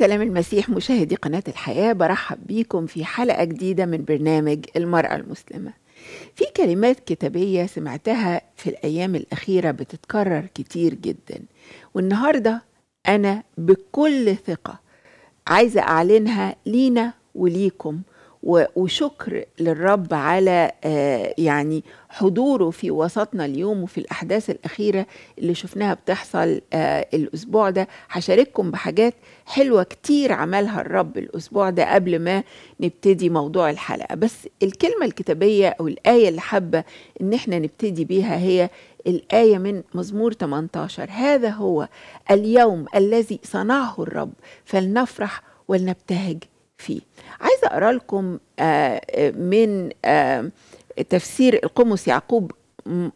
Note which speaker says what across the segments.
Speaker 1: سلام المسيح مشاهدي قناة الحياة برحب بيكم في حلقة جديدة من برنامج المرأة المسلمة في كلمات كتابية سمعتها في الأيام الأخيرة بتتكرر كتير جدا والنهاردة أنا بكل ثقة عايزة أعلنها لينا وليكم وشكر للرب على آه، يعني حضوره في وسطنا اليوم وفي الأحداث الأخيرة اللي شفناها بتحصل آه، الأسبوع ده هشارككم بحاجات حلوة كتير عملها الرب الأسبوع ده قبل ما نبتدي موضوع الحلقة بس الكلمة الكتابية أو الآية اللي حابة إن احنا نبتدي بيها هي الآية من مزمور 18 هذا هو اليوم الذي صنعه الرب فلنفرح ولنبتهج فيه عايزة أقرأ لكم آه، آه، من آه، تفسير القمص يعقوب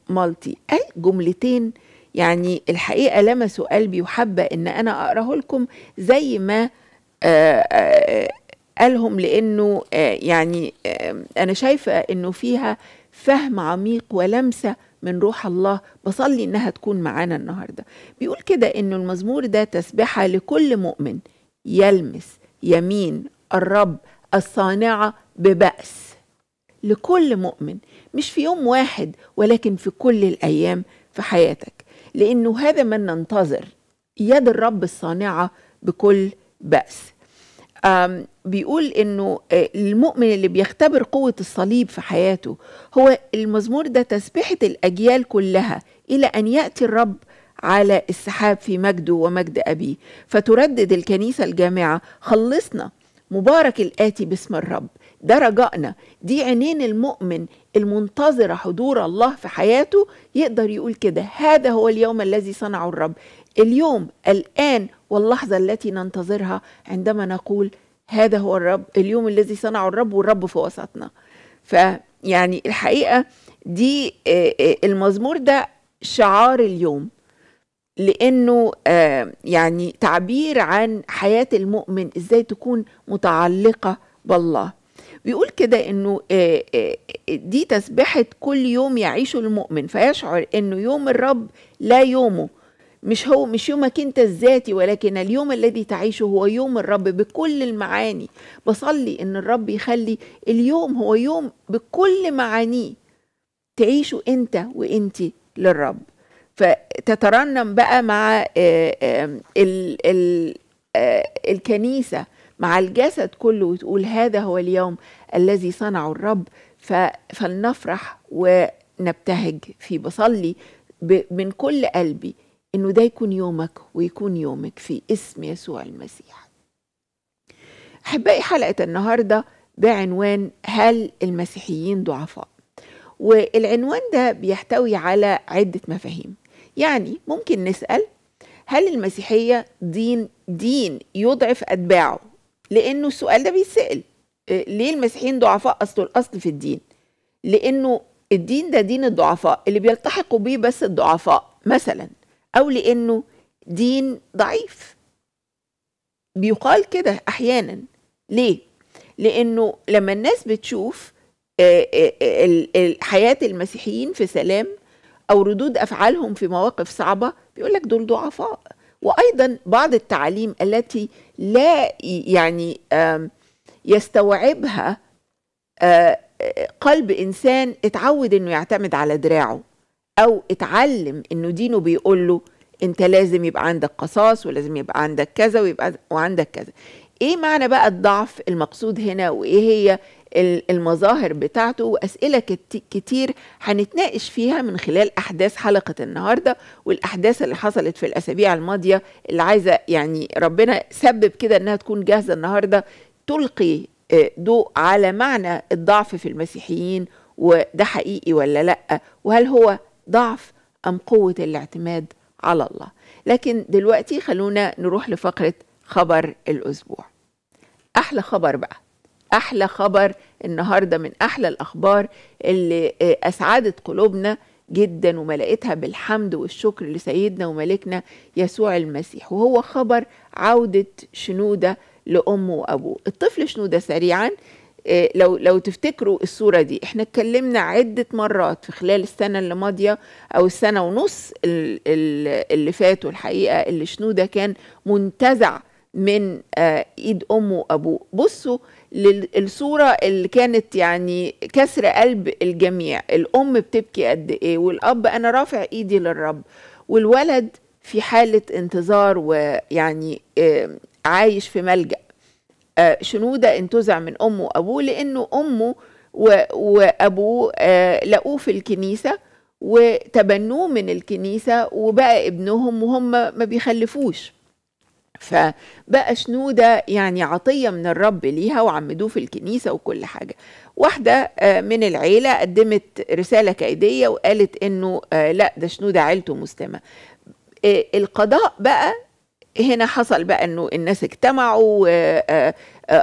Speaker 1: مالتي قال جملتين يعني الحقيقة لمسوا قلبي وحابة إن أنا أقرأه لكم زي ما قالهم لأنه يعني أنا شايفة إنه فيها فهم عميق ولمسة من روح الله بصلي إنها تكون معانا النهاردة بيقول كده إنه المزمور ده تسبحة لكل مؤمن يلمس يمين الرب الصانعة ببأس لكل مؤمن مش في يوم واحد ولكن في كل الأيام في حياتك لأنه هذا ما ننتظر يد الرب الصانعة بكل بأس بيقول انه آه، المؤمن اللي بيختبر قوة الصليب في حياته هو المزمور ده تسبحة الأجيال كلها إلى أن يأتي الرب على السحاب في مجده ومجد أبيه فتردد الكنيسة الجامعة خلصنا مبارك الآتي باسم الرب ده رجائنا دي عينين المؤمن المنتظرة حضور الله في حياته يقدر يقول كده هذا هو اليوم الذي صنعه الرب اليوم الآن واللحظة التي ننتظرها عندما نقول هذا هو الرب اليوم الذي صنعه الرب والرب في وسطنا فيعني الحقيقة دي آه، آه، المزمور ده شعار اليوم لانه آه، يعني تعبير عن حياه المؤمن ازاي تكون متعلقه بالله بيقول كده انه آه، آه، دي تسبحه كل يوم يعيشه المؤمن فيشعر انه يوم الرب لا يومه مش هو مش يومك انت الذاتي ولكن اليوم الذي تعيشه هو يوم الرب بكل المعاني بصلي ان الرب يخلي اليوم هو يوم بكل معانيه تعيشه انت وانت للرب فتترنم بقى مع آه، آه، ال ال آه، الكنيسة مع الجسد كله وتقول هذا هو اليوم الذي صنعه الرب فلنفرح ونبتهج في بصلي من كل قلبي انه ده يكون يومك ويكون يومك في اسم يسوع المسيح احبائي حلقه النهارده بعنوان هل المسيحيين ضعفاء والعنوان ده بيحتوي على عده مفاهيم يعني ممكن نسأل هل المسيحية دين دين يضعف أتباعه لأنه السؤال ده بيتسأل آه، ليه المسيحيين ضعفاء أصل الأصل في الدين لأنه الدين ده دين الضعفاء اللي بيلتحقوا بيه بس الضعفاء مثلا أو لأنه دين ضعيف بيقال كده أحيانا ليه؟ لأنه لما الناس بتشوف آه، آه، حياة المسيحيين في سلام او ردود افعالهم في مواقف صعبه بيقول لك دول ضعفاء وايضا بعض التعاليم التي لا يعني يستوعبها قلب انسان اتعود انه يعتمد على دراعه او اتعلم انه دينه بيقول له انت لازم يبقى عندك قصاص ولازم يبقى عندك كذا ويبقى وعندك كذا ايه معنى بقى الضعف المقصود هنا وايه هي المظاهر بتاعته واسئله كتير هنتناقش فيها من خلال احداث حلقه النهارده والاحداث اللي حصلت في الاسابيع الماضيه اللي عايزه يعني ربنا سبب كده انها تكون جاهزه النهارده تلقي آه، ضوء على معنى الضعف في المسيحيين وده حقيقي ولا لا وهل هو ضعف ام قوه الاعتماد على الله لكن دلوقتي خلونا نروح لفقره خبر الاسبوع احلى خبر بقى احلى خبر النهارده من احلى الاخبار اللي آه، اسعدت قلوبنا جدا وملأتها بالحمد والشكر لسيدنا وملكنا يسوع المسيح وهو خبر عودة شنودة لأمه وأبوه الطفل شنودة سريعا آه، لو لو تفتكروا الصوره دي احنا اتكلمنا عده مرات في خلال السنه اللي ماضيه او السنه ونص اللي فاتوا الحقيقه اللي شنوده كان منتزع من آه، ايد امه وابوه بصوا للصورة اللي كانت يعني كسر قلب الجميع الأم بتبكي قد إيه والأب أنا رافع إيدي للرب والولد في حالة انتظار ويعني عايش في ملجأ آه، شنودة انتزع من أمه وأبوه لأنه أمه وأبوه آه، لقوه في الكنيسة وتبنوه من الكنيسة وبقى ابنهم وهم ما بيخلفوش فبقى شنودة يعني عطية من الرب ليها وعمدوه في الكنيسة وكل حاجة واحدة آه، من العيلة قدمت رسالة كيدية وقالت انه آه، لا ده شنودة عيلته مسلمة آه، القضاء بقى هنا حصل بقى انه الناس اجتمعوا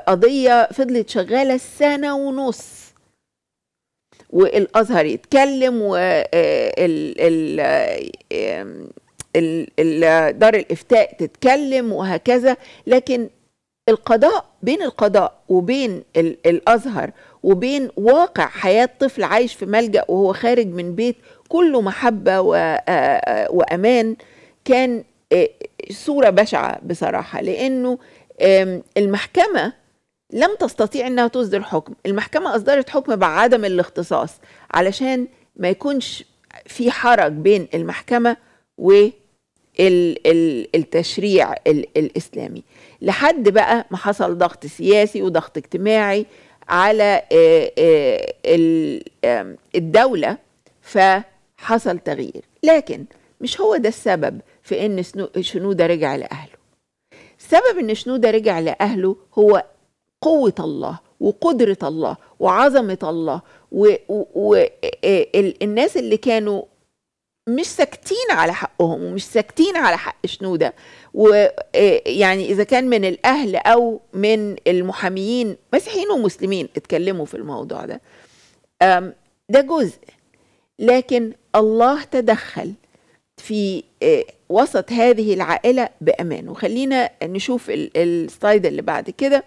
Speaker 1: قضية فضلت شغالة سنة ونص والازهر يتكلم وال دار الافتاء تتكلم وهكذا لكن القضاء بين القضاء وبين الازهر وبين واقع حياه طفل عايش في ملجا وهو خارج من بيت كله محبه وامان كان صوره بشعه بصراحه لانه المحكمه لم تستطيع انها تصدر حكم المحكمه اصدرت حكم بعدم الاختصاص علشان ما يكونش في حرج بين المحكمه و التشريع الاسلامي لحد بقى ما حصل ضغط سياسي وضغط اجتماعي على آه، آه، الدوله فحصل تغيير لكن مش هو ده السبب في ان شنوده رجع لاهله سبب ان شنوده رجع لاهله هو قوه الله وقدره الله وعظمه الله والناس اللي كانوا مش ساكتين على حقهم ومش ساكتين على حق شنوده ويعني آه، اذا كان من الاهل او من المحاميين مسيحيين ومسلمين اتكلموا في الموضوع ده ده جزء لكن الله تدخل في آه، وسط هذه العائله بامان وخلينا نشوف السلايد اللي بعد كده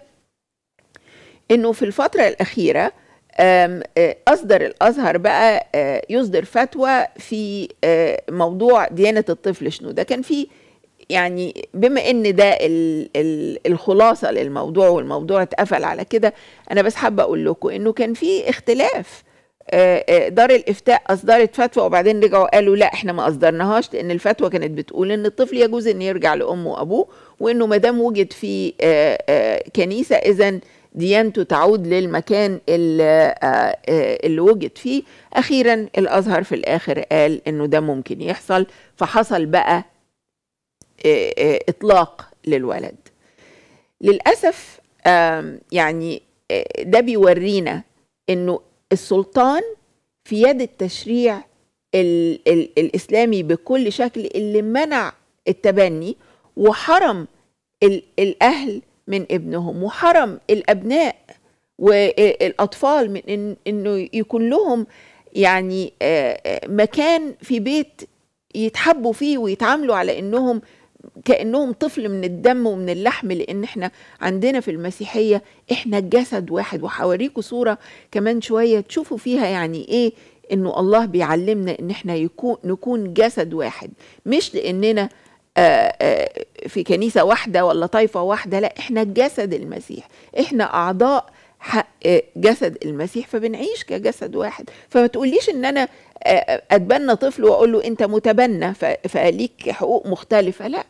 Speaker 1: انه في الفتره الاخيره آه، أصدر الأزهر بقى آه، يصدر فتوى في آه، موضوع ديانة الطفل شنو ده كان في يعني بما ان ده الخلاصه للموضوع والموضوع اتقفل على كده انا بس حابه اقول لكم انه كان في اختلاف دار الافتاء اصدرت فتوى وبعدين رجعوا قالوا لا احنا ما اصدرناهاش لان الفتوى كانت بتقول ان الطفل يجوز ان يرجع لامه وابوه وانه ما دام وجد في كنيسه اذا ديانته تعود للمكان آه، آه، اللي, وجد فيه اخيرا الازهر في الاخر قال انه ده ممكن يحصل فحصل بقى آه، اطلاق للولد للاسف يعني ده بيورينا انه السلطان في يد التشريع الـ الـ الاسلامي بكل شكل اللي منع التبني وحرم الاهل من ابنهم وحرم الابناء والاطفال من إن انه يكون لهم يعني آه، آه، مكان في بيت يتحبوا فيه ويتعاملوا على انهم كانهم طفل من الدم ومن اللحم لان احنا عندنا في المسيحيه احنا جسد واحد وحوريكم صوره كمان شويه تشوفوا فيها يعني ايه انه الله بيعلمنا ان احنا يكون نكون جسد واحد مش لاننا آه، آه، في كنيسه واحده ولا طائفه واحده لا احنا جسد المسيح احنا اعضاء آه، جسد المسيح فبنعيش كجسد واحد فما تقوليش ان انا اتبنى طفل واقول له انت متبنى فليك حقوق مختلفه لا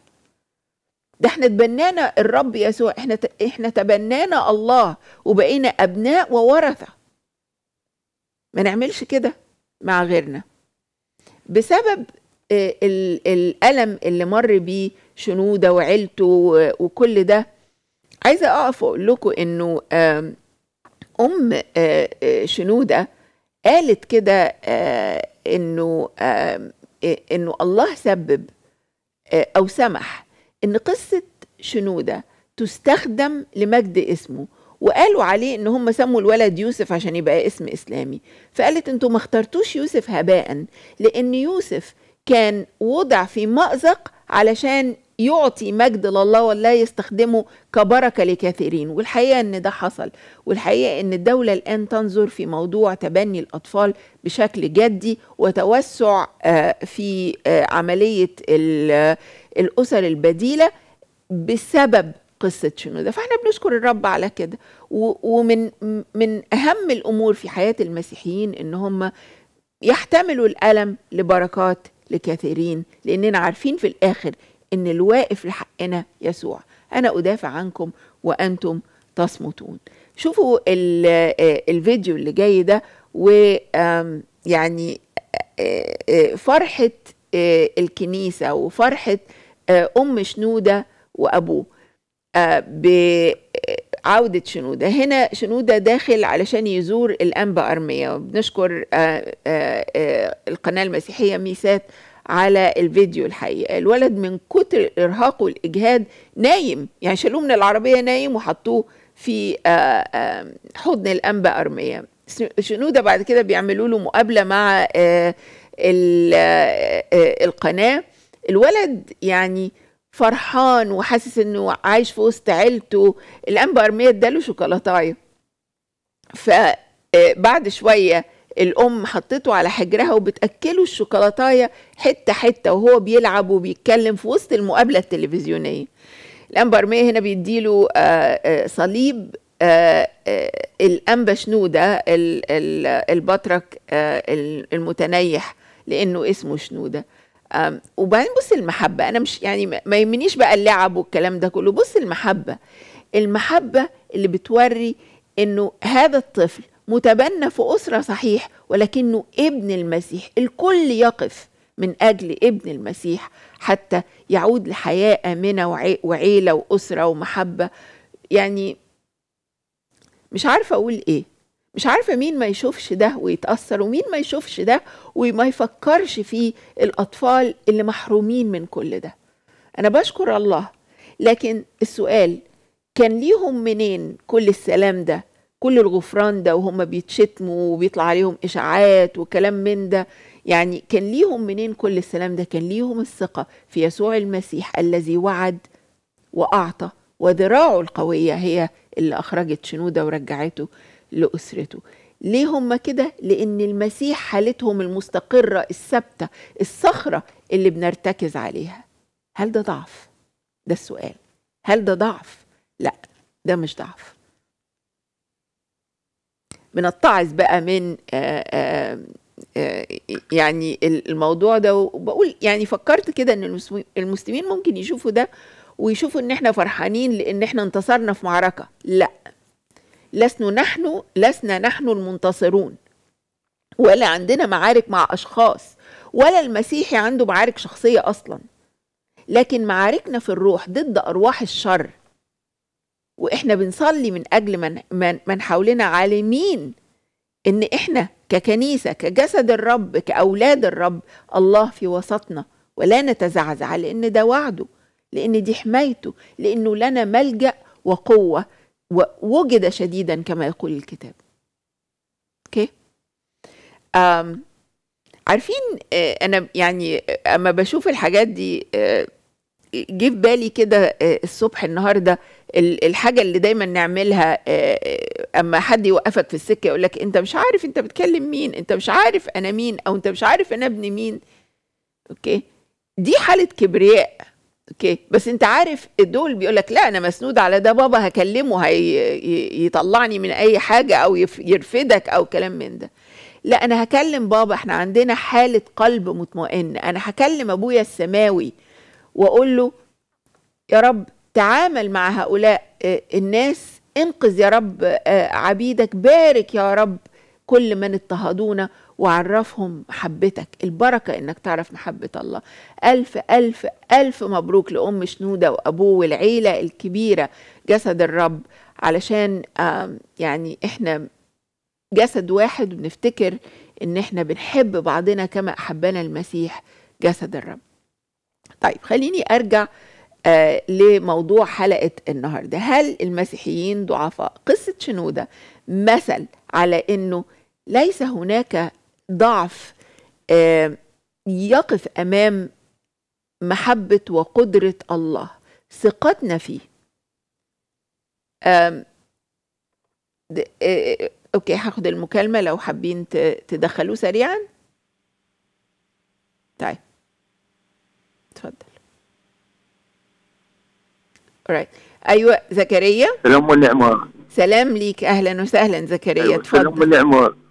Speaker 1: ده احنا تبنانا الرب يسوع احنا احنا تبنانا الله وبقينا ابناء وورثه ما نعملش كده مع غيرنا بسبب آه، الألم اللي مر بيه شنودة وعيلته وكل ده عايزة أقف أقول لكم إنه أم آه، آه، شنودة قالت كده إنه إنه الله سبب أو سمح إن قصة شنودة تستخدم لمجد اسمه وقالوا عليه ان هم سموا الولد يوسف عشان يبقى اسم اسلامي فقالت انتوا ما اخترتوش يوسف هباء لان يوسف كان وضع في مأزق علشان يعطي مجد لله ولا يستخدمه كبركه لكثيرين والحقيقه ان ده حصل والحقيقه ان الدوله الان تنظر في موضوع تبني الاطفال بشكل جدي وتوسع آه، في آه، عمليه الاسر البديله بسبب قصه شنو ده فاحنا بنشكر الرب على كده ومن من اهم الامور في حياه المسيحيين ان هم يحتملوا الالم لبركات لكثيرين لأننا عارفين في الآخر إن الواقف لحقنا يسوع أنا أدافع عنكم وأنتم تصمتون شوفوا آه، الفيديو اللي جاي ده ويعني آه، آه، فرحة الكنيسة وفرحة أم شنودة وأبوه عودة شنودة هنا شنودة داخل علشان يزور الأنبا أرميا وبنشكر آه، آه، آه، القناة المسيحية ميسات على الفيديو الحقيقة الولد من كتر الإرهاق والإجهاد نايم يعني شالوه من العربية نايم وحطوه في حضن الأنبا أرميا شنودة بعد كده بيعملوا له مقابلة مع القناة الولد يعني فرحان وحاسس انه عايش في وسط عيلته الانبا ارميه اداله شوكولاتايه فبعد آه، شويه الام حطته على حجرها وبتاكله الشوكولاتايه حته حته وهو بيلعب وبيتكلم في وسط المقابله التلفزيونيه الانبا ارميه هنا بيديله آه، آه، صليب الانبا شنوده البطرك المتنيح لانه اسمه شنوده وبعدين بص المحبة أنا مش يعني ما يهمنيش بقى اللعب والكلام ده كله بص المحبة المحبة اللي بتوري إنه هذا الطفل متبنى في أسرة صحيح ولكنه ابن المسيح الكل يقف من أجل ابن المسيح حتى يعود لحياة آمنة وعيلة وأسرة ومحبة يعني مش عارفة أقول إيه مش عارفه مين ما يشوفش ده ويتاثر ومين ما يشوفش ده وما يفكرش في الاطفال اللي محرومين من كل ده انا بشكر الله لكن السؤال كان ليهم منين كل السلام ده كل الغفران ده وهم بيتشتموا وبيطلع عليهم اشاعات وكلام من ده يعني كان ليهم منين كل السلام ده كان ليهم الثقه في يسوع المسيح الذي وعد واعطى وذراعه القويه هي اللي اخرجت شنوده ورجعته لأسرته ليه هم كده؟ لأن المسيح حالتهم المستقرة الثابتة الصخرة اللي بنرتكز عليها هل ده ضعف؟ ده السؤال هل ده ضعف؟ لا ده مش ضعف بنتعظ بقى من آآ آه، آآ آه، آآ آه، يعني الموضوع ده وبقول يعني فكرت كده ان المسلمين ممكن يشوفوا ده ويشوفوا ان احنا فرحانين لان احنا انتصرنا في معركه لا لسنا نحن لسنا نحن المنتصرون ولا عندنا معارك مع أشخاص ولا المسيحي عنده معارك شخصية أصلا لكن معاركنا في الروح ضد أرواح الشر وإحنا بنصلي من أجل من, من, من حولنا عالمين إن إحنا ككنيسة كجسد الرب كأولاد الرب الله في وسطنا ولا نتزعزع لأن ده وعده لأن دي حمايته لأنه لنا ملجأ وقوة ووجد شديدا كما يقول الكتاب اوكي عارفين آه، انا يعني آه، اما بشوف الحاجات دي آه، جه في بالي كده الصبح النهارده الحاجه اللي دايما نعملها اما حد يوقفك في السكه يقول لك انت مش عارف انت بتكلم مين انت مش عارف انا مين او انت مش عارف انا ابن مين اوكي دي حاله كبرياء اوكي بس انت عارف دول بيقول لك لا انا مسنود على ده بابا هكلمه هيطلعني هي من اي حاجه او يرفدك او كلام من ده لا انا هكلم بابا احنا عندنا حاله قلب مطمئن انا هكلم ابويا السماوي واقول له يا رب تعامل مع هؤلاء آه، الناس انقذ يا رب آه، عبيدك بارك يا رب كل من اضطهدونا وعرفهم محبتك البركة انك تعرف محبة الله ألف ألف ألف مبروك لأم شنودة وأبوه والعيلة الكبيرة جسد الرب علشان يعني احنا جسد واحد ونفتكر ان احنا بنحب بعضنا كما أحبنا المسيح جسد الرب طيب خليني أرجع آه لموضوع حلقة النهاردة هل المسيحيين ضعفاء؟ قصة شنودة مثل على أنه ليس هناك ضعف يقف امام محبه وقدره الله ثقتنا فيه اوكي هاخد المكالمه لو حابين تدخلوا سريعا طيب اتفضل right. ايوه زكريا
Speaker 2: سلام والنعمه
Speaker 1: سلام ليك اهلا وسهلا زكريا أيوة، اتفضل تفضل
Speaker 2: سلام والنعمه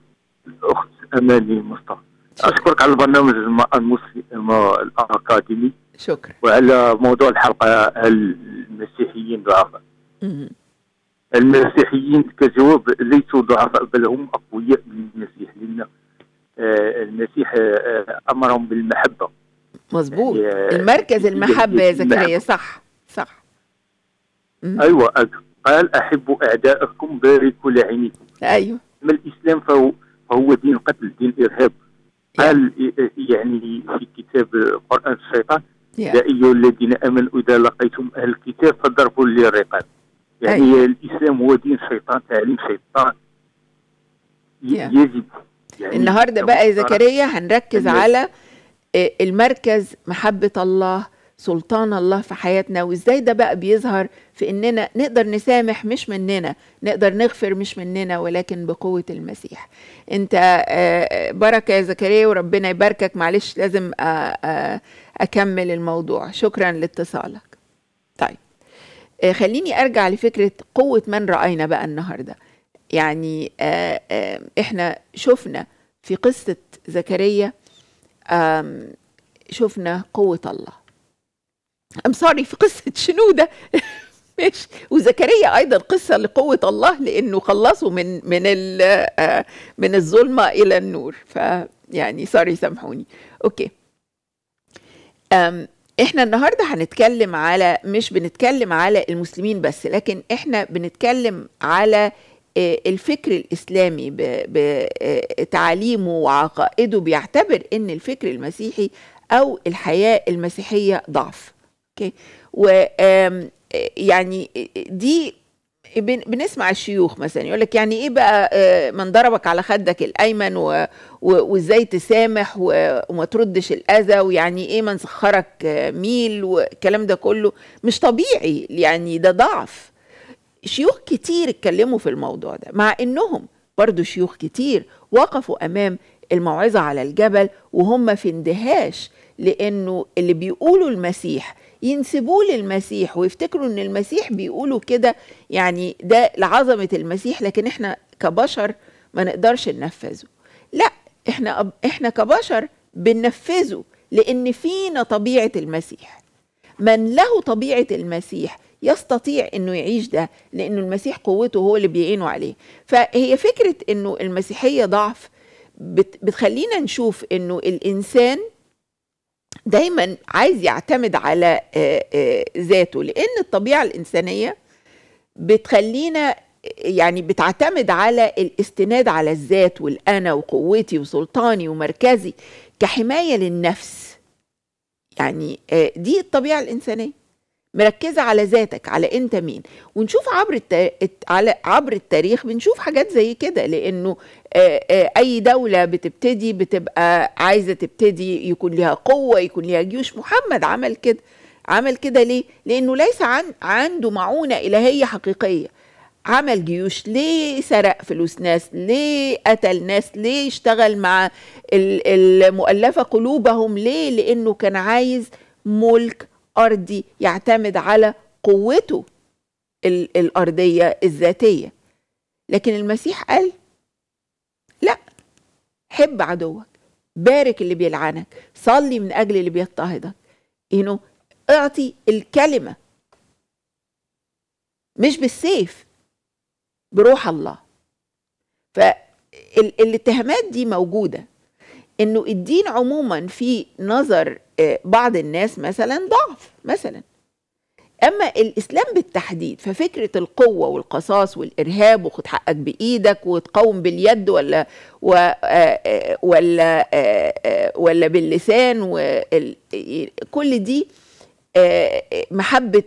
Speaker 2: الاخت اماني مصطفى اشكرك على البرنامج المسلم الاكاديمي شكرا وعلى موضوع الحلقه المسيحيين ضعفاء المسيحيين كجواب ليسوا ضعفاء بل هم اقوياء من آه، المسيح لان آه، المسيح امرهم بالمحبه مظبوط يعني آه، المركز المحبه يا زكريا
Speaker 1: صح صح
Speaker 2: ايوه قال احبوا اعدائكم باركوا لعينيكم ايوه اما الاسلام فهو هو دين القتل دين الارهاب قال يعني في كتاب قران الشيطان يا ايها الذين امنوا اذا لقيتم اهل الكتاب فضربوا للرقاب
Speaker 1: يعني أي. الاسلام
Speaker 2: هو دين شيطان تعليم شيطان يجب يعني النهارده بقى يا زكريا هنركز على
Speaker 1: المركز محبه الله سلطان الله في حياتنا وازاي ده بقى بيظهر في اننا نقدر نسامح مش مننا نقدر نغفر مش مننا ولكن بقوة المسيح انت آه، آه، بركة يا زكريا وربنا يباركك معلش لازم آه، اكمل الموضوع شكرا لاتصالك طيب خليني ارجع لفكرة قوة من رأينا بقى النهاردة يعني احنا شفنا في قصة زكريا شفنا قوة الله ام سوري في قصه شنو ده ماشي وزكريا ايضا قصه لقوه الله لانه خلصوا من من آه، من الظلمه الى النور فيعني سوري سامحوني اوكي أم احنا النهارده هنتكلم على مش بنتكلم على المسلمين بس لكن احنا بنتكلم على آه، الفكر الاسلامي بتعاليمه آه، وعقائده بيعتبر ان الفكر المسيحي او الحياه المسيحيه ضعف اوكي و يعني دي بنسمع الشيوخ مثلا يقول لك يعني ايه بقى آه، من ضربك على خدك الايمن وازاي تسامح وما تردش الاذى ويعني ايه من سخرك آه، ميل والكلام ده كله مش طبيعي يعني ده ضعف شيوخ كتير اتكلموا في الموضوع ده مع انهم برضو شيوخ كتير وقفوا امام الموعظه على الجبل وهم في اندهاش لانه اللي بيقوله المسيح ينسبوه للمسيح ويفتكروا ان المسيح بيقولوا كده يعني ده لعظمه المسيح لكن احنا كبشر ما نقدرش ننفذه لا احنا احنا كبشر بننفذه لان فينا طبيعه المسيح من له طبيعه المسيح يستطيع انه يعيش ده لانه المسيح قوته هو اللي بيعينه عليه فهي فكره انه المسيحيه ضعف بتخلينا نشوف انه الانسان دايما عايز يعتمد على آه، آه، ذاته لان الطبيعه الانسانيه بتخلينا يعني بتعتمد على الاستناد على الذات والانا وقوتي وسلطاني ومركزي كحمايه للنفس يعني آه، دي الطبيعه الانسانيه مركزه على ذاتك على انت مين ونشوف عبر على عبر التاريخ بنشوف حاجات زي كده لانه اي دوله بتبتدي بتبقى عايزه تبتدي يكون ليها قوه يكون ليها جيوش محمد عمل كده عمل كده ليه لانه ليس عن عنده معونه الهيه حقيقيه عمل جيوش ليه سرق فلوس ناس ليه قتل ناس ليه اشتغل مع المؤلفه قلوبهم ليه لانه كان عايز ملك أرضي يعتمد على قوته الأرضية الذاتية لكن المسيح قال لا حب عدوك بارك اللي بيلعنك صلي من أجل اللي بيضطهدك إنه اعطي الكلمة مش بالسيف بروح الله فالاتهامات دي موجوده انه الدين عموما في نظر آه، بعض الناس مثلا ضعف مثلا اما الاسلام بالتحديد ففكره القوه والقصاص والارهاب وخد حقك بايدك وتقاوم باليد ولا و آه، آه، ولا ولا باللسان كل دي محبه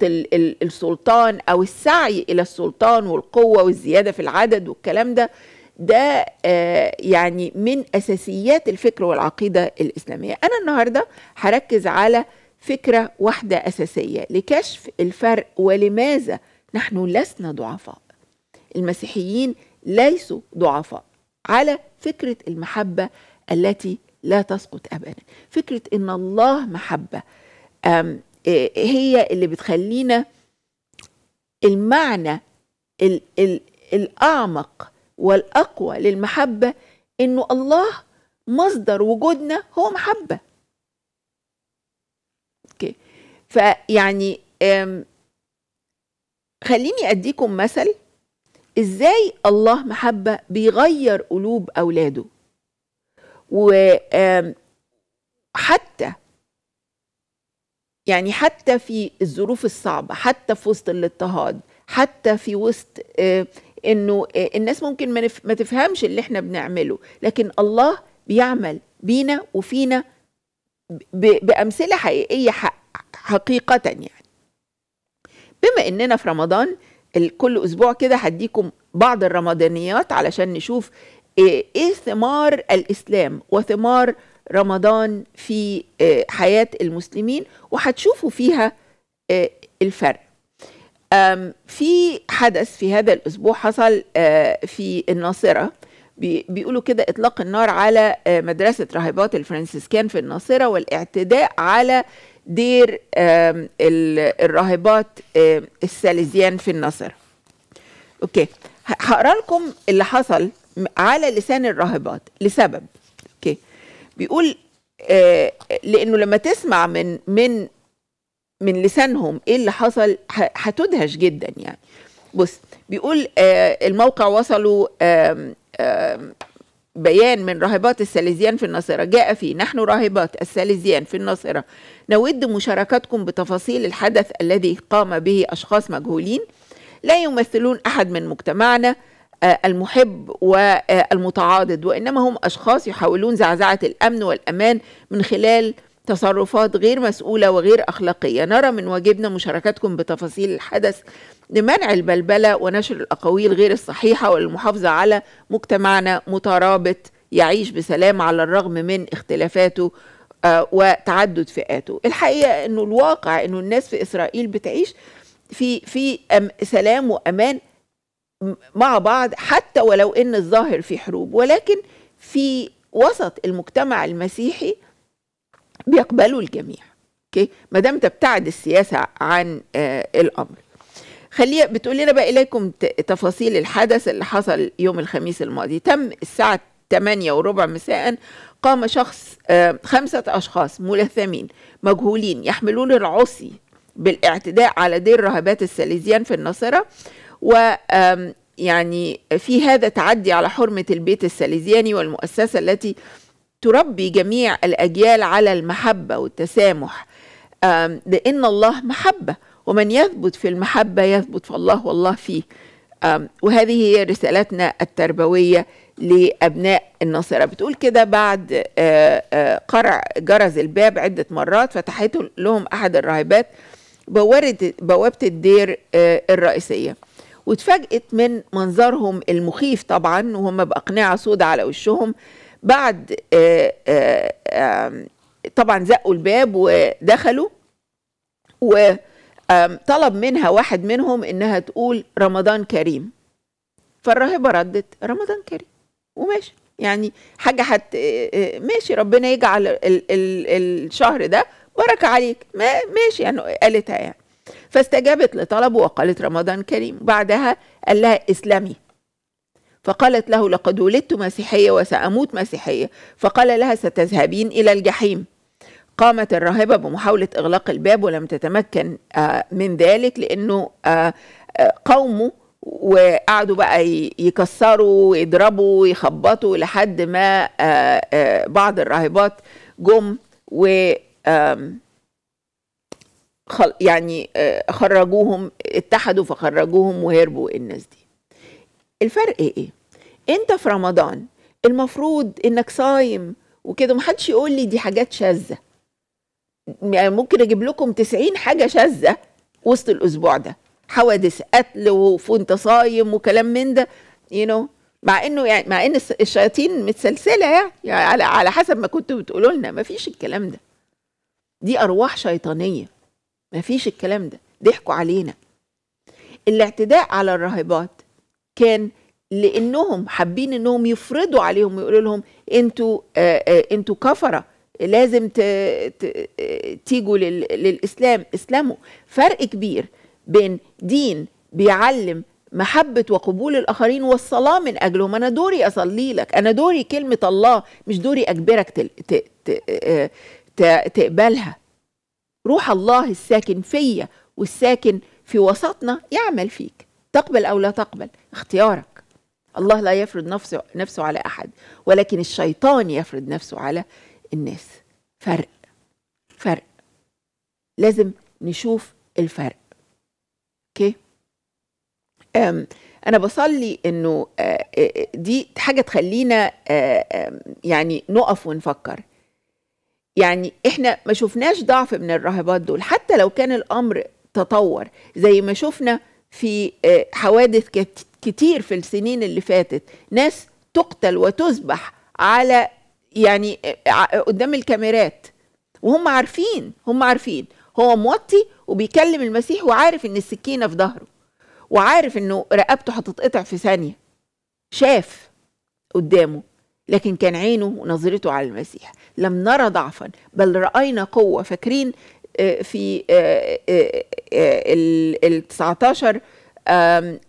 Speaker 1: السلطان او السعي الى السلطان والقوه والزياده في العدد والكلام ده ده آه، يعني من اساسيات الفكر والعقيده الاسلاميه انا النهارده هركز على فكره واحده اساسيه لكشف الفرق ولماذا نحن لسنا ضعفاء المسيحيين ليسوا ضعفاء على فكره المحبه التي لا تسقط ابدا فكره ان الله محبه آه، هي اللي بتخلينا المعنى الـ الـ الاعمق والاقوى للمحبه انه الله مصدر وجودنا هو محبه اوكي فيعني خليني اديكم مثل ازاي الله محبه بيغير قلوب اولاده وحتى يعني حتى في الظروف الصعبه حتى في وسط الاضطهاد حتى في وسط آه، انه الناس ممكن ما تفهمش اللي احنا بنعمله لكن الله بيعمل بينا وفينا بامثله حقيقيه حقيقه يعني بما اننا في رمضان كل اسبوع كده هديكم بعض الرمضانيات علشان نشوف ايه ثمار الاسلام وثمار رمضان في آه، حياه المسلمين وهتشوفوا فيها آه، الفرق في حدث في هذا الأسبوع حصل آه، في الناصرة بيقولوا كده إطلاق النار على آه، مدرسة راهبات الفرنسيسكان في الناصرة والاعتداء على دير الراهبات آه، السالزيان في الناصرة أوكي هقرا لكم اللي حصل على لسان الراهبات لسبب أوكي بيقول لأنه لما تسمع من من من لسانهم ايه اللي حصل هتدهش جدا يعني بص بيقول آه الموقع وصلوا آه آه بيان من راهبات السالزيان في الناصرة جاء فيه نحن راهبات السالزيان في الناصرة نود مشاركتكم بتفاصيل الحدث الذي قام به أشخاص مجهولين لا يمثلون أحد من مجتمعنا آه، المحب والمتعاضد آه، وإنما هم أشخاص يحاولون زعزعة الأمن والأمان من خلال تصرفات غير مسؤولة وغير أخلاقية نرى من واجبنا مشاركتكم بتفاصيل الحدث لمنع البلبلة ونشر الأقاويل غير الصحيحة والمحافظة على مجتمعنا مترابط يعيش بسلام على الرغم من اختلافاته آه، وتعدد فئاته الحقيقة أنه الواقع أنه الناس في إسرائيل بتعيش في, في سلام وأمان مع بعض حتى ولو أن الظاهر في حروب ولكن في وسط المجتمع المسيحي بيقبله الجميع اوكي ما دام تبتعد السياسه عن آه، الامر خليها بتقول لنا بقى اليكم تفاصيل الحدث اللي حصل يوم الخميس الماضي تم الساعه 8 وربع مساء قام شخص آه، خمسة أشخاص ملثمين مجهولين يحملون العصي بالاعتداء على دير رهبات السليزيان في الناصرة و يعني في هذا تعدي على حرمة البيت السليزياني والمؤسسة التي تربي جميع الأجيال على المحبة والتسامح لأن الله محبة ومن يثبت في المحبة يثبت في الله والله فيه وهذه هي رسالتنا التربوية لأبناء الناصره بتقول كده بعد آه، آه، قرع جرز الباب عدة مرات فتحته لهم أحد الراهبات بوابة بوابة الدير آه، الرئيسية وتفاجئت من منظرهم المخيف طبعا وهم بأقنعة سودة على وشهم بعد آه، آه، طبعا زقوا الباب ودخلوا وطلب منها واحد منهم انها تقول رمضان كريم فالراهبه ردت رمضان كريم وماشي يعني حاجه حت آه، ماشي ربنا يجعل ال... ال... الشهر ده بركه عليك ما ماشي يعني قالتها يعني فاستجابت لطلبه وقالت رمضان كريم وبعدها قال لها اسلمي فقالت له لقد ولدت مسيحية وسأموت مسيحية فقال لها ستذهبين إلى الجحيم قامت الراهبة بمحاولة إغلاق الباب ولم تتمكن آه، من ذلك لأنه آه، آه، قومه وقعدوا بقى يكسروا ويضربوا ويخبطوا لحد ما بعض الراهبات جم و يعني خرجوهم اتحدوا فخرجوهم وهربوا الناس دي الفرق ايه انت في رمضان المفروض انك صايم وكده محدش يقول لي دي حاجات شاذه يعني ممكن اجيب لكم 90 حاجه شاذه وسط الاسبوع ده حوادث قتل وانت صايم وكلام من ده يو you know. مع انه يعني مع ان الشياطين متسلسله يعني, يعني على, على حسب ما كنتوا بتقولوا لنا ما فيش الكلام ده دي ارواح شيطانيه ما فيش الكلام ده ضحكوا علينا الاعتداء على الراهبات كان لانهم حابين انهم يفرضوا عليهم ويقولوا لهم انتوا آه، آه، انتوا كفره لازم تيجوا للاسلام اسلموا فرق كبير بين دين بيعلم محبة وقبول الآخرين والصلاة من أجلهم أنا دوري أصلي لك أنا دوري كلمة الله مش دوري أجبرك آه، تقبلها روح الله الساكن فيا والساكن في وسطنا يعمل فيك تقبل أو لا تقبل اختيارك الله لا يفرض نفسه نفسه على احد ولكن الشيطان يفرض نفسه على الناس فرق فرق لازم نشوف الفرق اوكي انا بصلي انه آه، آه، دي حاجه تخلينا آه، يعني نقف ونفكر يعني احنا ما شفناش ضعف من الراهبات دول حتى لو كان الامر تطور زي ما شفنا في حوادث كتير في السنين اللي فاتت ناس تقتل وتذبح على يعني قدام الكاميرات وهم عارفين هم عارفين هو موطي وبيكلم المسيح وعارف ان السكينه في ظهره وعارف انه رقبته هتتقطع في ثانيه شاف قدامه لكن كان عينه ونظرته على المسيح لم نرى ضعفا بل راينا قوه فاكرين آه، في آه، آه، ال 19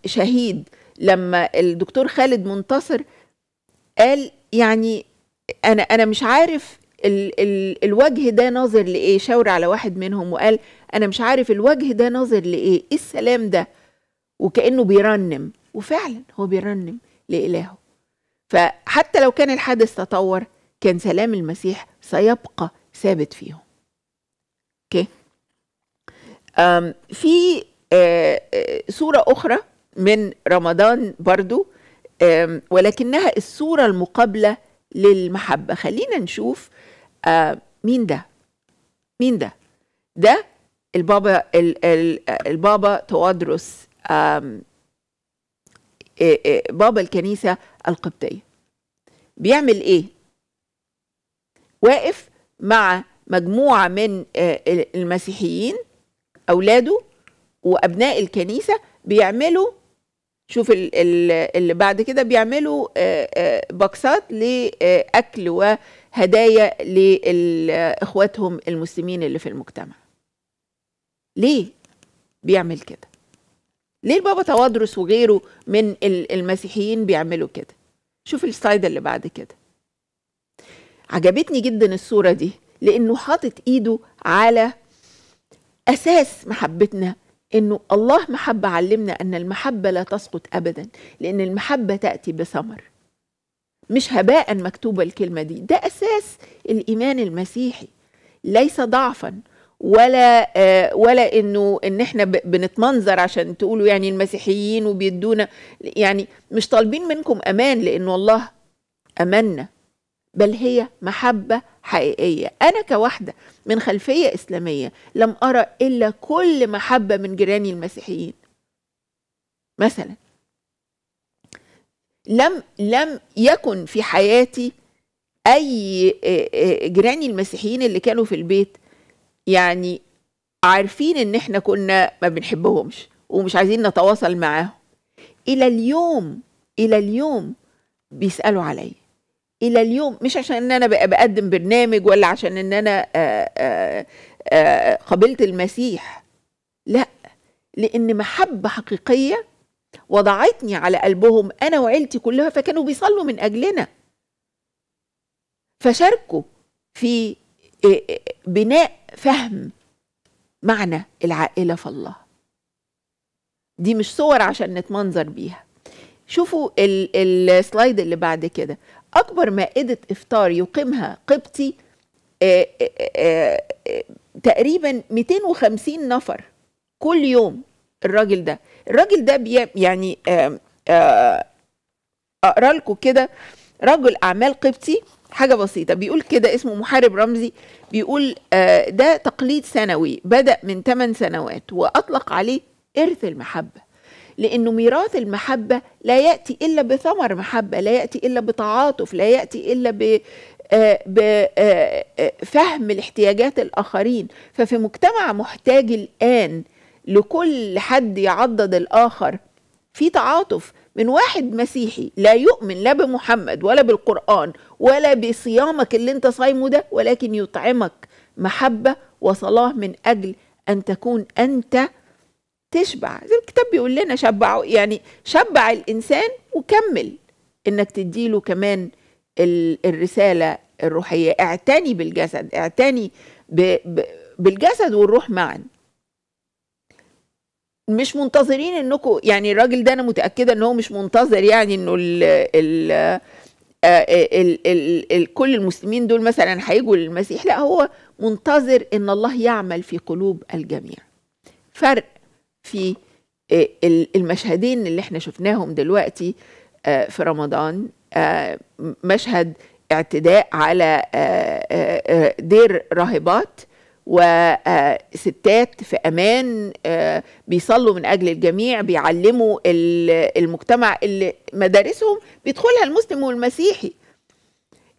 Speaker 1: شهيد لما الدكتور خالد منتصر قال يعني انا انا مش عارف ال ال الوجه ده ناظر لايه شاور على واحد منهم وقال انا مش عارف الوجه ده ناظر لايه ايه السلام ده وكانه بيرنم وفعلا هو بيرنم لالهه فحتى لو كان الحادث تطور كان سلام المسيح سيبقى ثابت فيهم اوكي في صورة آه، آه، سوره اخرى من رمضان برضو ولكنها الصورة المقابلة للمحبة خلينا نشوف آه، مين ده مين ده ده البابا البابا توادرس آه، آه، بابا الكنيسة القبطية بيعمل ايه واقف مع مجموعة من المسيحيين أولاده وأبناء الكنيسة بيعملوا شوف اللي بعد كده بيعملوا آه، آه، بوكسات لأكل وهدايا لإخواتهم المسلمين اللي في المجتمع ليه بيعمل كده ليه البابا توادرس وغيره من المسيحيين بيعملوا كده شوف السلايد اللي بعد كده عجبتني جدا الصورة دي لأنه حاطط إيده على أساس محبتنا انه الله محبه علمنا ان المحبه لا تسقط ابدا لان المحبه تاتي بثمر مش هباء مكتوبه الكلمه دي ده اساس الايمان المسيحي ليس ضعفا ولا آه ولا انه ان احنا بنتمنظر عشان تقولوا يعني المسيحيين وبيدونا يعني مش طالبين منكم امان لانه الله امنا بل هي محبة حقيقية أنا كواحدة من خلفية إسلامية لم أرى إلا كل محبة من جيراني المسيحيين مثلا لم لم يكن في حياتي أي جيراني المسيحيين اللي كانوا في البيت يعني عارفين إن إحنا كنا ما بنحبهمش ومش عايزين نتواصل معاهم إلى اليوم إلى اليوم بيسألوا عليا الى اليوم مش عشان ان انا بقدم برنامج ولا عشان ان انا آآ آآ قبلت المسيح لا لان محبه حقيقيه وضعتني على قلبهم انا وعيلتي كلها فكانوا بيصلوا من اجلنا فشاركوا في بناء فهم معنى العائله في الله دي مش صور عشان نتمنظر بيها شوفوا السلايد اللي بعد كده أكبر مائدة إفطار يقيمها قبطي آه، آه، آه، تقريبا 250 نفر كل يوم الراجل ده الراجل ده بي يعني اقرا لكم كده رجل اعمال قبطي حاجه بسيطه بيقول كده اسمه محارب رمزي بيقول ده تقليد سنوي بدا من 8 سنوات واطلق عليه ارث المحبه لأنه ميراث المحبة لا يأتي إلا بثمر محبة لا يأتي إلا بتعاطف لا يأتي إلا ب آه، بفهم آه، آه، الاحتياجات الآخرين ففي مجتمع محتاج الآن لكل حد يعضد الآخر في تعاطف من واحد مسيحي لا يؤمن لا بمحمد ولا بالقرآن ولا بصيامك اللي انت صايمه ده ولكن يطعمك محبة وصلاة من أجل أن تكون أنت تشبع زي الكتاب بيقول لنا شبعه يعني شبع الانسان وكمل انك تديله كمان الرساله الروحيه اعتني بالجسد اعتني بالجسد والروح معا مش منتظرين انكم يعني الراجل ده انا متاكده ان هو مش منتظر يعني انه ال ال آه، ال ال ال كل المسلمين دول مثلا هيجوا للمسيح لا هو منتظر ان الله يعمل في قلوب الجميع فرق في آه، المشهدين اللي احنا شفناهم دلوقتي آه، في رمضان آه، مشهد اعتداء على دير راهبات وستات في امان بيصلوا من اجل الجميع بيعلموا المجتمع اللي مدارسهم بيدخلها المسلم والمسيحي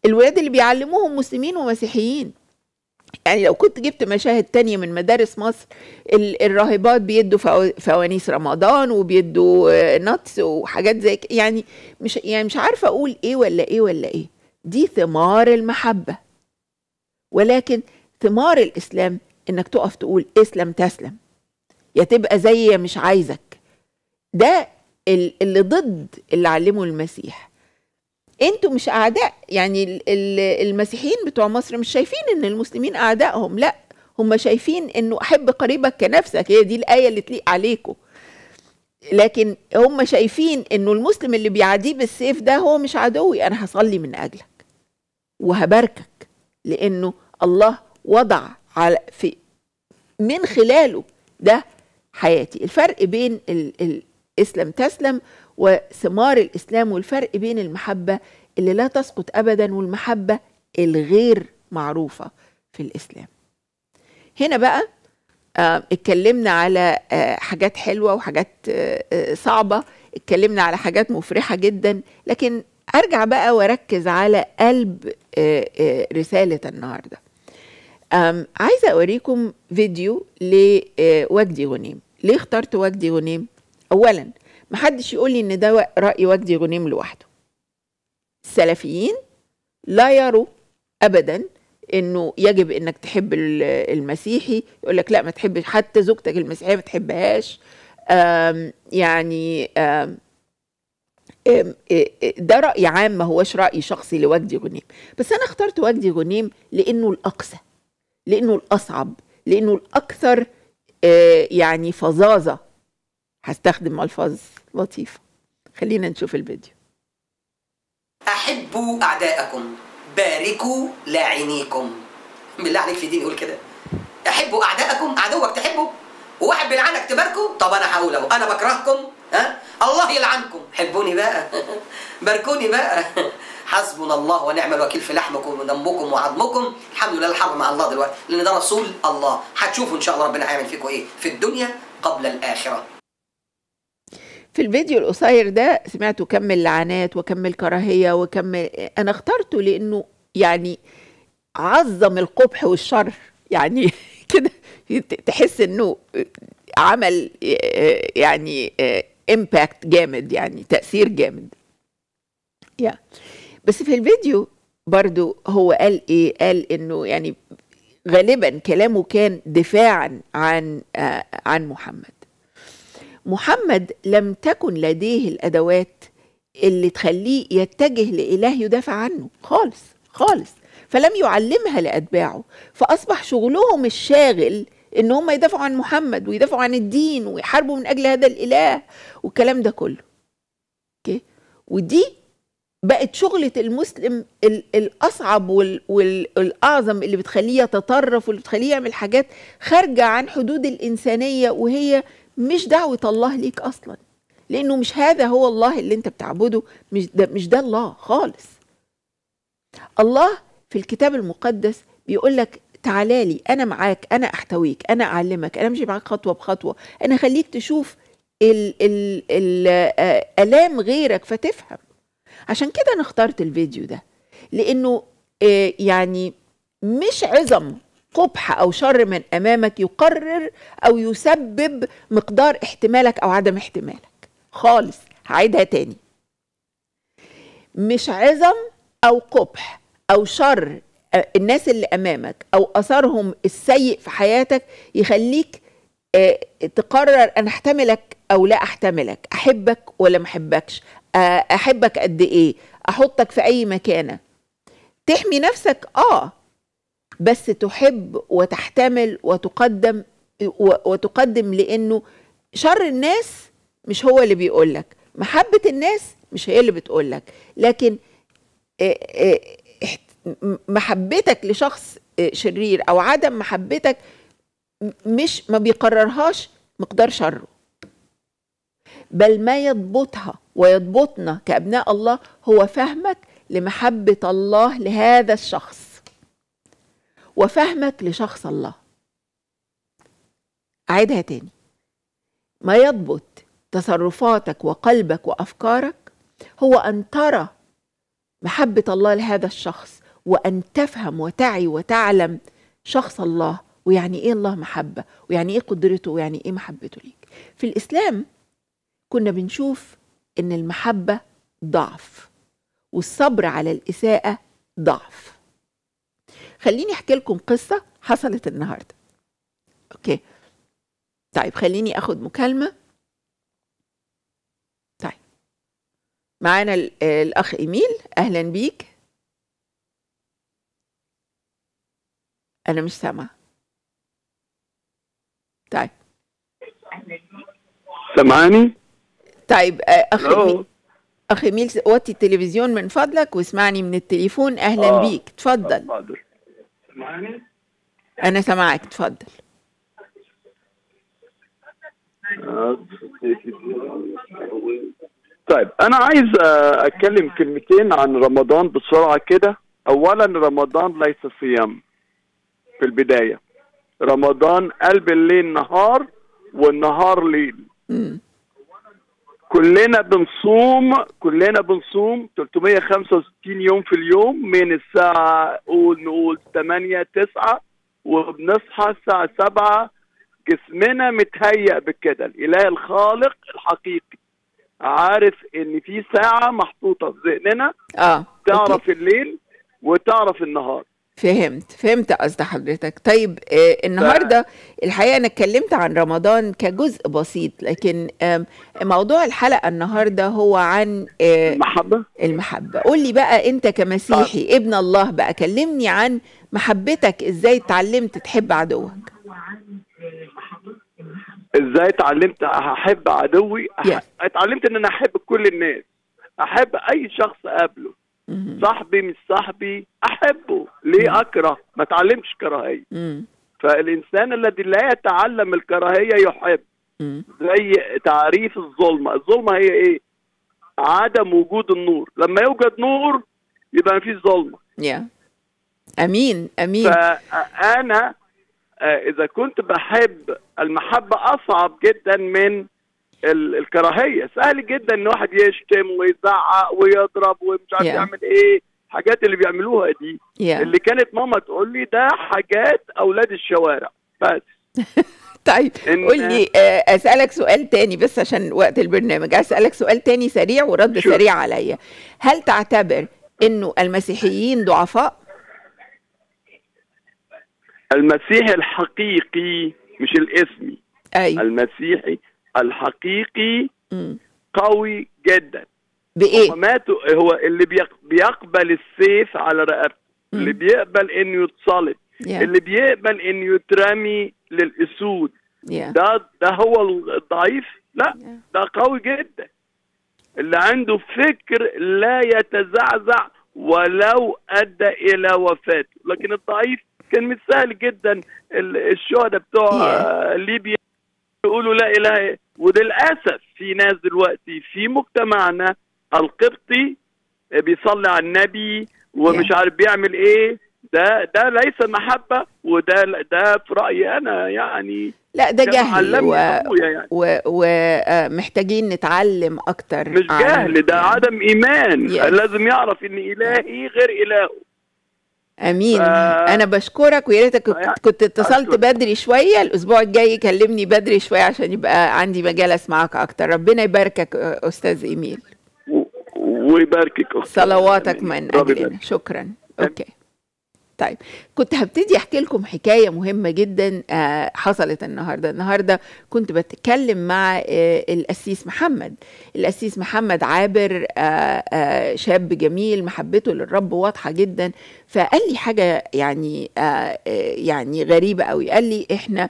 Speaker 1: الولاد اللي بيعلموهم مسلمين ومسيحيين يعني لو كنت جبت مشاهد تانية من مدارس مصر الراهبات بيدوا فوانيس رمضان وبيدوا آه، نتس وحاجات زي كده يعني مش يعني مش عارفه اقول ايه ولا ايه ولا ايه دي ثمار المحبه ولكن ثمار الاسلام انك تقف تقول اسلم تسلم يا تبقى زي مش عايزك ده اللي ضد اللي علمه المسيح انتوا مش اعداء يعني المسيحيين بتوع مصر مش شايفين ان المسلمين اعدائهم لا هم شايفين انه احب قريبك كنفسك هي دي الايه اللي تليق عليكم لكن هم شايفين انه المسلم اللي بيعاديه بالسيف ده هو مش عدوي انا هصلي من اجلك وهباركك لانه الله وضع على في من خلاله ده حياتي الفرق بين الاسلام تسلم وثمار الإسلام والفرق بين المحبة اللي لا تسقط أبدا والمحبة الغير معروفة في الإسلام هنا بقى آه، اتكلمنا على آه، حاجات حلوة وحاجات آه، صعبة اتكلمنا على حاجات مفرحة جدا لكن أرجع بقى وأركز على قلب رسالة النهاردة عايزة أوريكم فيديو لوجدي غنيم ليه اخترت وجدي غنيم؟ أولا محدش يقول لي ان ده راي وجدي غنيم لوحده السلفيين لا يروا ابدا انه يجب انك تحب المسيحي يقول لك لا ما تحبش حتى زوجتك المسيحيه ما تحبهاش آم يعني آم آم ده راي عام ما هوش راي شخصي لوجدي غنيم بس انا اخترت وجدي غنيم لانه الاقسى لانه الاصعب لانه الاكثر يعني فظاظه هستخدم ألفاظ لطيفة خلينا نشوف الفيديو أحبوا أعداءكم باركوا لاعنيكم بالله عليك في دين يقول كده أحبوا أعداءكم عدوك تحبه وواحد بيلعنك تباركه طب أنا هقول أهو أنا بكرهكم ها الله يلعنكم حبوني بقى باركوني بقى حسبنا الله ونعم الوكيل في لحمكم ودمكم وعظمكم الحمد لله الحرب مع الله دلوقتي لان ده رسول الله هتشوفوا ان شاء الله ربنا هيعمل فيكم ايه في الدنيا قبل الاخره في الفيديو القصير ده سمعته كم اللعنات وكم الكراهيه وكم انا اخترته لانه يعني عظم القبح والشر يعني كده تحس انه عمل يعني امباكت جامد يعني تاثير جامد يا بس في الفيديو برضو هو قال ايه قال انه يعني غالبا كلامه كان دفاعا عن آه، عن محمد محمد لم تكن لديه الادوات اللي تخليه يتجه لاله يدافع عنه خالص خالص فلم يعلمها لاتباعه فاصبح شغلهم الشاغل ان هم يدافعوا عن محمد ويدافعوا عن الدين ويحاربوا من اجل هذا الاله والكلام ده كله اوكي ودي بقت شغلة المسلم الأصعب والأعظم اللي بتخليه يتطرف واللي بتخليه يعمل حاجات خارجة عن حدود الإنسانية وهي مش دعوة الله ليك أصلا لأنه مش هذا هو الله اللي أنت بتعبده مش ده, مش ده الله خالص الله في الكتاب المقدس بيقول لك تعالى لي أنا معاك أنا أحتويك أنا أعلمك أنا أمشي معاك خطوة بخطوة أنا خليك تشوف الآلام آه، آلام غيرك فتفهم عشان كده أنا اخترت الفيديو ده لأنه آه، يعني مش عظم قبح أو شر من أمامك يقرر أو يسبب مقدار احتمالك أو عدم احتمالك خالص هعيدها تاني مش عظم أو قبح أو شر آه، الناس اللي أمامك أو أثرهم السيء في حياتك يخليك آه، تقرر أنا أحتملك أو لا أحتملك أحبك ولا ما أحبكش آه، أحبك قد إيه أحطك في أي مكانة تحمي نفسك آه بس تحب وتحتمل وتقدم وتقدم لانه شر الناس مش هو اللي بيقول لك محبه الناس مش هي اللي بتقول لك لكن محبتك لشخص شرير او عدم محبتك مش ما بيقررهاش مقدار شره بل ما يضبطها ويضبطنا كابناء الله هو فهمك لمحبه الله لهذا الشخص وفهمك لشخص الله أعيدها تاني ما يضبط تصرفاتك وقلبك وأفكارك هو أن ترى محبة الله لهذا الشخص وأن تفهم وتعي وتعلم شخص الله ويعني إيه الله محبة ويعني إيه قدرته ويعني إيه محبته ليك في الإسلام كنا بنشوف إن المحبة ضعف والصبر على الإساءة ضعف خليني احكي لكم قصه حصلت النهارده اوكي طيب خليني اخد مكالمه طيب معانا الاخ ايميل اهلا بيك انا مش سامعه طيب سامعاني طيب آه، اخ ايميل اخ ايميل وطي التلفزيون من فضلك واسمعني من التليفون اهلا آه. بيك اتفضل اتفضل سمعاني؟ أنا سامعك تفضل
Speaker 2: طيب أنا عايز أتكلم كلمتين عن رمضان بسرعة كده أولا رمضان ليس صيام في البداية رمضان قلب الليل نهار والنهار ليل كلنا بنصوم كلنا بنصوم 365 يوم في اليوم من الساعة قول نقول 8 9 وبنصحى الساعة 7 جسمنا متهيأ بكده الإله الخالق الحقيقي عارف إن في ساعة محطوطة في ذهننا آه. تعرف أوكي. الليل وتعرف النهار
Speaker 1: فهمت فهمت قصد حضرتك طيب آه، النهارده الحقيقه انا اتكلمت عن رمضان كجزء بسيط لكن موضوع الحلقه النهارده هو عن آه، المحبه المحبه قول لي بقى انت كمسيحي طيب. ابن الله بقى كلمني عن محبتك ازاي اتعلمت تحب عدوك
Speaker 2: ازاي اتعلمت احب عدوي yes. اتعلمت ان انا احب كل الناس احب اي شخص اقابله صاحبي مش صاحبي احبه ليه اكره ما اتعلمش كراهيه فالانسان الذي لا يتعلم الكراهيه يحب زي تعريف الظلمه الظلمه هي ايه عدم وجود النور لما يوجد نور يبقى في ظلمه يا امين امين فانا آه، اذا كنت بحب المحبه اصعب جدا من الكراهيه سهل جدا ان واحد يشتم ويزعق ويضرب ومش عارف yeah. يعمل ايه الحاجات اللي بيعملوها دي yeah. اللي كانت ماما تقول لي ده حاجات اولاد الشوارع بس
Speaker 1: طيب إن... قول لي آه، اسالك سؤال تاني بس عشان وقت البرنامج اسالك سؤال تاني سريع ورد شو. سريع عليا هل تعتبر انه المسيحيين ضعفاء
Speaker 2: المسيحي الحقيقي مش الاسمي أي. أيوه. المسيحي الحقيقي قوي جدا بايه؟ هو, هو اللي بيقبل السيف على رقبته اللي بيقبل انه يتصلب yeah. اللي بيقبل انه يترمي للاسود yeah. ده ده هو الضعيف لا yeah. ده قوي جدا اللي عنده فكر لا يتزعزع ولو ادى الى وفاته لكن الضعيف كان مثال جدا الشهداء بتوع yeah. ليبيا يقولوا لا اله وللاسف في ناس دلوقتي في مجتمعنا القبطي بيصلي على النبي ومش عارف بيعمل ايه ده ده ليس محبه وده ده في رايي انا يعني لا ده جهل
Speaker 1: ومحتاجين يعني. آه، نتعلم اكتر مش جهل
Speaker 2: ده يعني. عدم ايمان يعني. لازم يعرف ان الهي غير الهه
Speaker 1: امين ف... انا بشكرك ويا ريتك آه، كنت اتصلت بدري شويه الاسبوع الجاي كلمني بدري شويه عشان يبقى عندي مجال اسمعك اكتر ربنا يباركك استاذ ايميل
Speaker 2: ويباركك
Speaker 1: صلواتك من اجلنا شكرا اوكي طيب كنت هبتدي احكي لكم حكايه مهمه جدا آه، حصلت النهارده النهارده كنت بتكلم مع آه، القسيس محمد القسيس محمد عابر آه، شاب جميل محبته للرب واضحه جدا فقال لي حاجه يعني يعني غريبه قوي قال لي احنا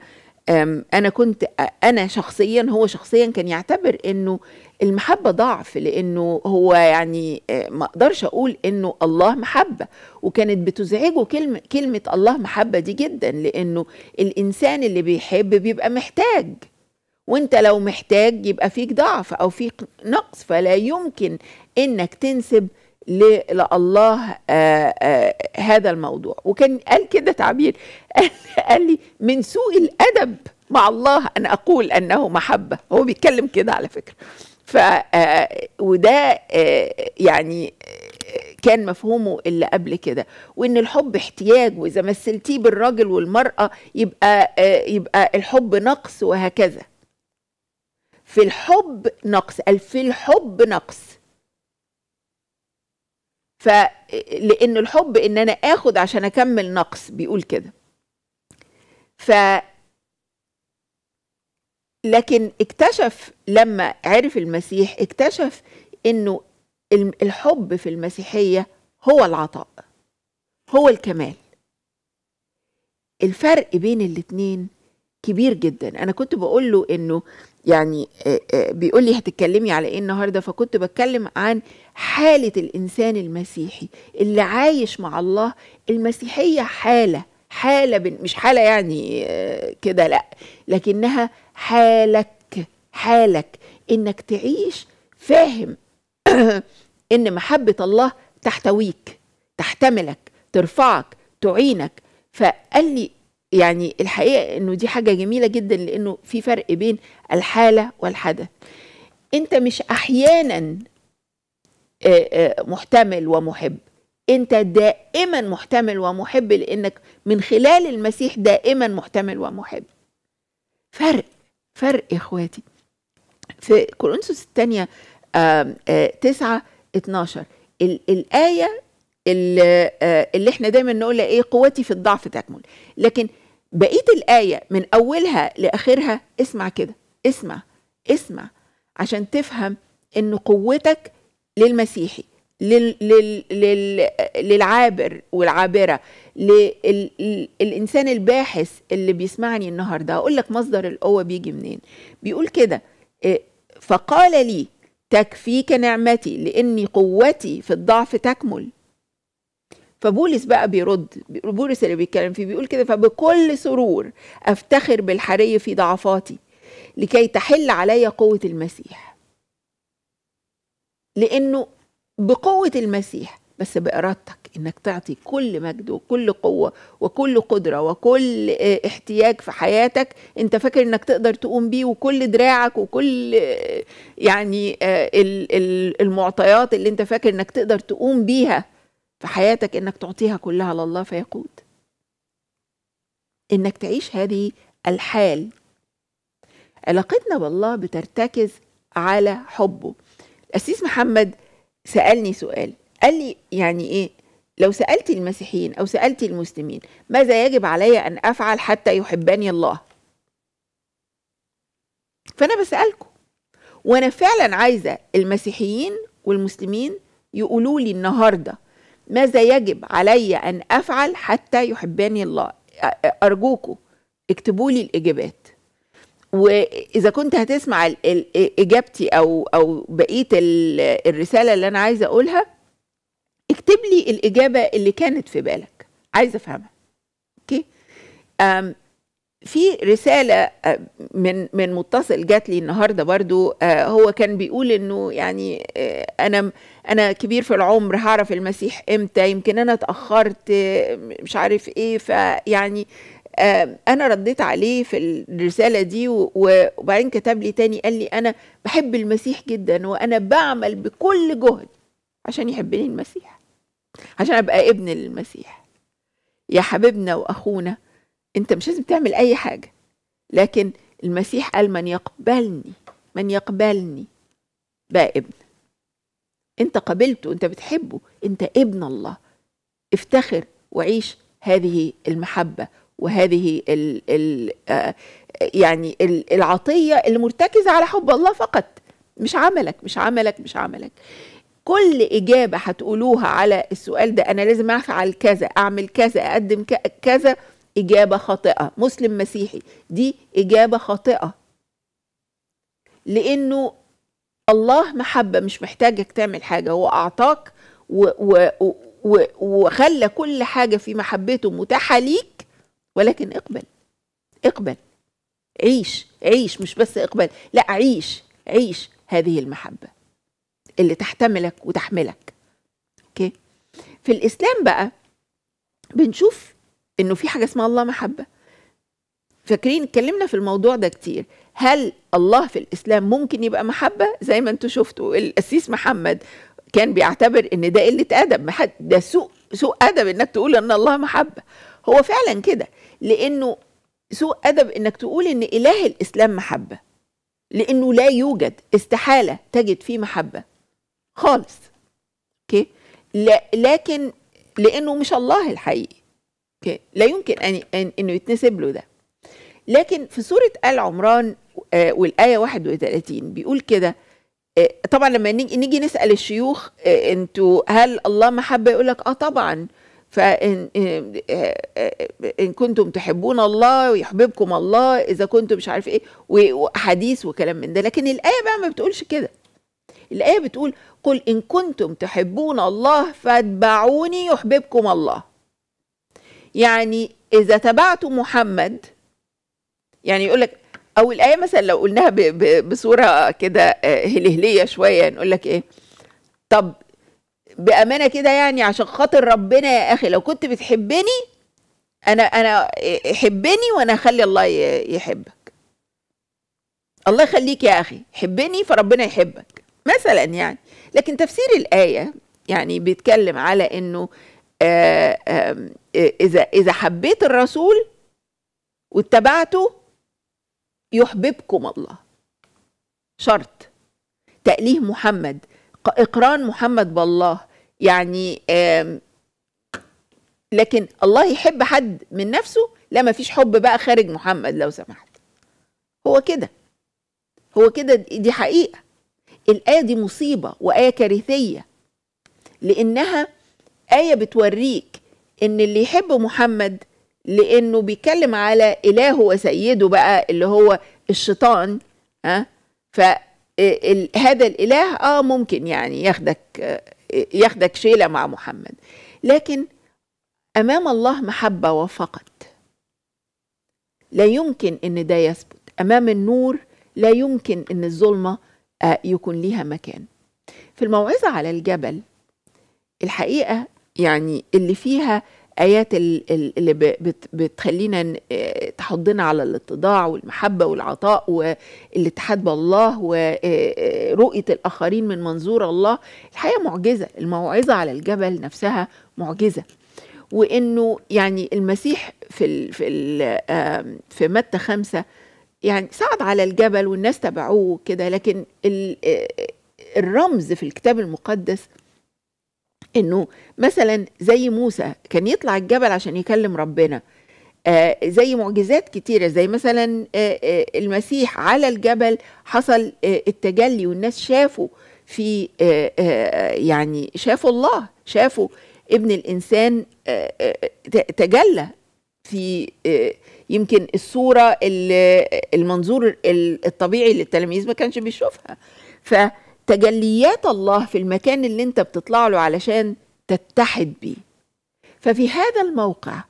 Speaker 1: انا كنت انا شخصيا هو شخصيا كان يعتبر انه المحبة ضعف لأنه هو يعني آه، ما أقدرش أقول أنه الله محبة وكانت بتزعجه كلمة, كلمة الله محبة دي جدا لأنه الإنسان اللي بيحب بيبقى محتاج وانت لو محتاج يبقى فيك ضعف أو فيك نقص فلا يمكن أنك تنسب لله آآ آه، آآ آه، هذا الموضوع وكان قال كده تعبير قال, قال لي من سوء الأدب مع الله أن أقول أنه محبة هو بيتكلم كده على فكرة ف آه، وده آه، يعني آه، كان مفهومه اللي قبل كده وان الحب احتياج واذا مثلتيه بالراجل والمراه يبقى يبقى الحب نقص وهكذا في الحب نقص قال في الحب نقص فلان الحب ان انا اخد عشان اكمل نقص بيقول كده ف لكن اكتشف لما عرف المسيح اكتشف انه الحب في المسيحيه هو العطاء هو الكمال الفرق بين الاتنين كبير جدا انا كنت بقول له انه يعني بيقول لي هتتكلمي على ايه النهارده فكنت بتكلم عن حاله الانسان المسيحي اللي عايش مع الله المسيحيه حاله حاله مش حاله يعني كده لا لكنها حالك حالك انك تعيش فاهم ان محبه الله تحتويك تحتملك ترفعك تعينك فقال لي يعني الحقيقه انه دي حاجه جميله جدا لانه في فرق بين الحاله والحدث انت مش احيانا محتمل ومحب انت دائما محتمل ومحب لانك من خلال المسيح دائما محتمل ومحب فرق فرق اخواتي في كورنثوس الثانية آه، تسعة اتناشر الآية اللي, آه، اللي احنا دايما نقولها ايه قوتي في الضعف تكمل لكن بقية الآية من أولها لآخرها اسمع كده اسمع اسمع عشان تفهم ان قوتك للمسيحي لل لل للعابر والعابره للانسان الباحث اللي بيسمعني النهارده هقول لك مصدر القوه بيجي منين بيقول كده آه، فقال لي تكفيك نعمتي لاني قوتي في الضعف تكمل فبولس بقى بيرد بولس اللي بيتكلم فيه بيقول كده فبكل سرور افتخر بالحري في ضعفاتي لكي تحل علي قوه المسيح لانه بقوة المسيح بس بإرادتك إنك تعطي كل مجد وكل قوة وكل قدرة وكل آه، احتياج في حياتك أنت فاكر إنك تقدر تقوم بيه وكل دراعك وكل آه، يعني آه، المعطيات اللي أنت فاكر إنك تقدر تقوم بيها في حياتك إنك تعطيها كلها لله فيقود إنك تعيش هذه الحال علاقتنا بالله بترتكز على حبه الأسيس محمد سالني سؤال قال لي يعني ايه لو سالت المسيحيين او سالت المسلمين ماذا يجب علي ان افعل حتى يحبني الله فانا بسالكم وانا فعلا عايزه المسيحيين والمسلمين يقولوا لي النهارده ماذا يجب علي ان افعل حتى يحبني الله ارجوكم اكتبوا لي الاجابات واذا كنت هتسمع اجابتي او او بقيه الرساله اللي انا عايزه اقولها اكتب لي الاجابه اللي كانت في بالك عايزه افهمها اوكي في رساله من من متصل جات لي النهارده برضو هو كان بيقول انه يعني انا انا كبير في العمر هعرف المسيح امتى يمكن انا اتاخرت مش عارف ايه فيعني آه، انا رديت عليه في الرساله دي وبعدين كتب لي تاني قال لي انا بحب المسيح جدا وانا بعمل بكل جهد عشان يحبني المسيح عشان ابقى ابن المسيح يا حبيبنا واخونا انت مش لازم تعمل اي حاجه لكن المسيح قال من يقبلني من يقبلني بقى ابن انت قبلته انت بتحبه انت ابن الله افتخر وعيش هذه المحبه وهذه ال ال آه، يعني العطية المرتكزة على حب الله فقط مش عملك مش عملك مش عملك كل إجابة هتقولوها على السؤال ده أنا لازم أفعل كذا أعمل كذا أقدم كذا إجابة خاطئة مسلم مسيحي دي إجابة خاطئة لأنه الله محبة مش محتاجك تعمل حاجة هو أعطاك و و و وخلى كل حاجة في محبته متاحة ليك ولكن اقبل اقبل عيش عيش مش بس اقبل لا عيش عيش هذه المحبة اللي تحتملك وتحملك اوكي في الاسلام بقى بنشوف انه في حاجة اسمها الله محبة فاكرين اتكلمنا في الموضوع ده كتير هل الله في الاسلام ممكن يبقى محبه زي ما انتوا شفتوا القسيس محمد كان بيعتبر ان ده قله ادب ده سوء سوء ادب انك تقول ان الله محبه هو فعلا كده لانه سوء ادب انك تقول ان اله الاسلام محبه لانه لا يوجد استحاله تجد فيه محبه خالص اوكي لا لكن لانه مش الله الحقيقي اوكي لا يمكن ان, انه يتنسب له ده لكن في سوره ال عمران آه، والايه 31 بيقول كده آه، طبعا لما نيجي نسال الشيوخ آه، انتوا هل الله محبه يقول لك اه طبعا فإن إن كنتم تحبون الله ويحببكم الله إذا كنتم مش عارف إيه وأحاديث وكلام من ده لكن الآية بقى ما بتقولش كده الآية بتقول قل إن كنتم تحبون الله فاتبعوني يحببكم الله يعني إذا تبعت محمد يعني يقول لك أو الآية مثلا لو قلناها بصورة كده آه، هلهلية شوية نقول لك إيه طب بامانه كده يعني عشان خاطر ربنا يا اخي لو كنت بتحبني انا انا حبني وانا اخلي الله يحبك الله يخليك يا اخي حبني فربنا يحبك مثلا يعني لكن تفسير الايه يعني بيتكلم على انه آه، آه، آه، اذا اذا حبيت الرسول واتبعته يحببكم الله شرط تأليه محمد إقران محمد بالله يعني لكن الله يحب حد من نفسه لا مفيش حب بقى خارج محمد لو سمحت هو كده هو كده دي حقيقة الآية دي مصيبة وآية كارثية لأنها آية بتوريك إن اللي يحب محمد لأنه بيتكلم على إلهه وسيده بقى اللي هو الشيطان ها فهذا آه، الإله آه ممكن يعني ياخدك آه، ياخدك شيله مع محمد لكن امام الله محبه وفقط لا يمكن ان ده يثبت امام النور لا يمكن ان الظلمه آه، يكون ليها مكان في الموعظه على الجبل الحقيقه يعني اللي فيها ايات اللي بتخلينا آه، تحضنا على الاتضاع والمحبه والعطاء والاتحاد بالله ورؤيه آه، آه، الاخرين من منظور الله الحقيقه معجزه الموعظه على الجبل نفسها معجزه وانه يعني المسيح في الـ في الـ في متى خمسة يعني صعد على الجبل والناس تبعوه كده لكن الرمز في الكتاب المقدس انه مثلا زي موسى كان يطلع الجبل عشان يكلم ربنا آه زي معجزات كتيره زي مثلا آه آه المسيح على الجبل حصل آه التجلي والناس شافوا في آه آه يعني شافوا الله شافوا ابن الانسان آه آه تجلى في آه يمكن الصوره المنظور الطبيعي للتلاميذ ما كانش بيشوفها ف تجليات الله في المكان اللي انت بتطلع له علشان تتحد بيه ففي هذا الموقع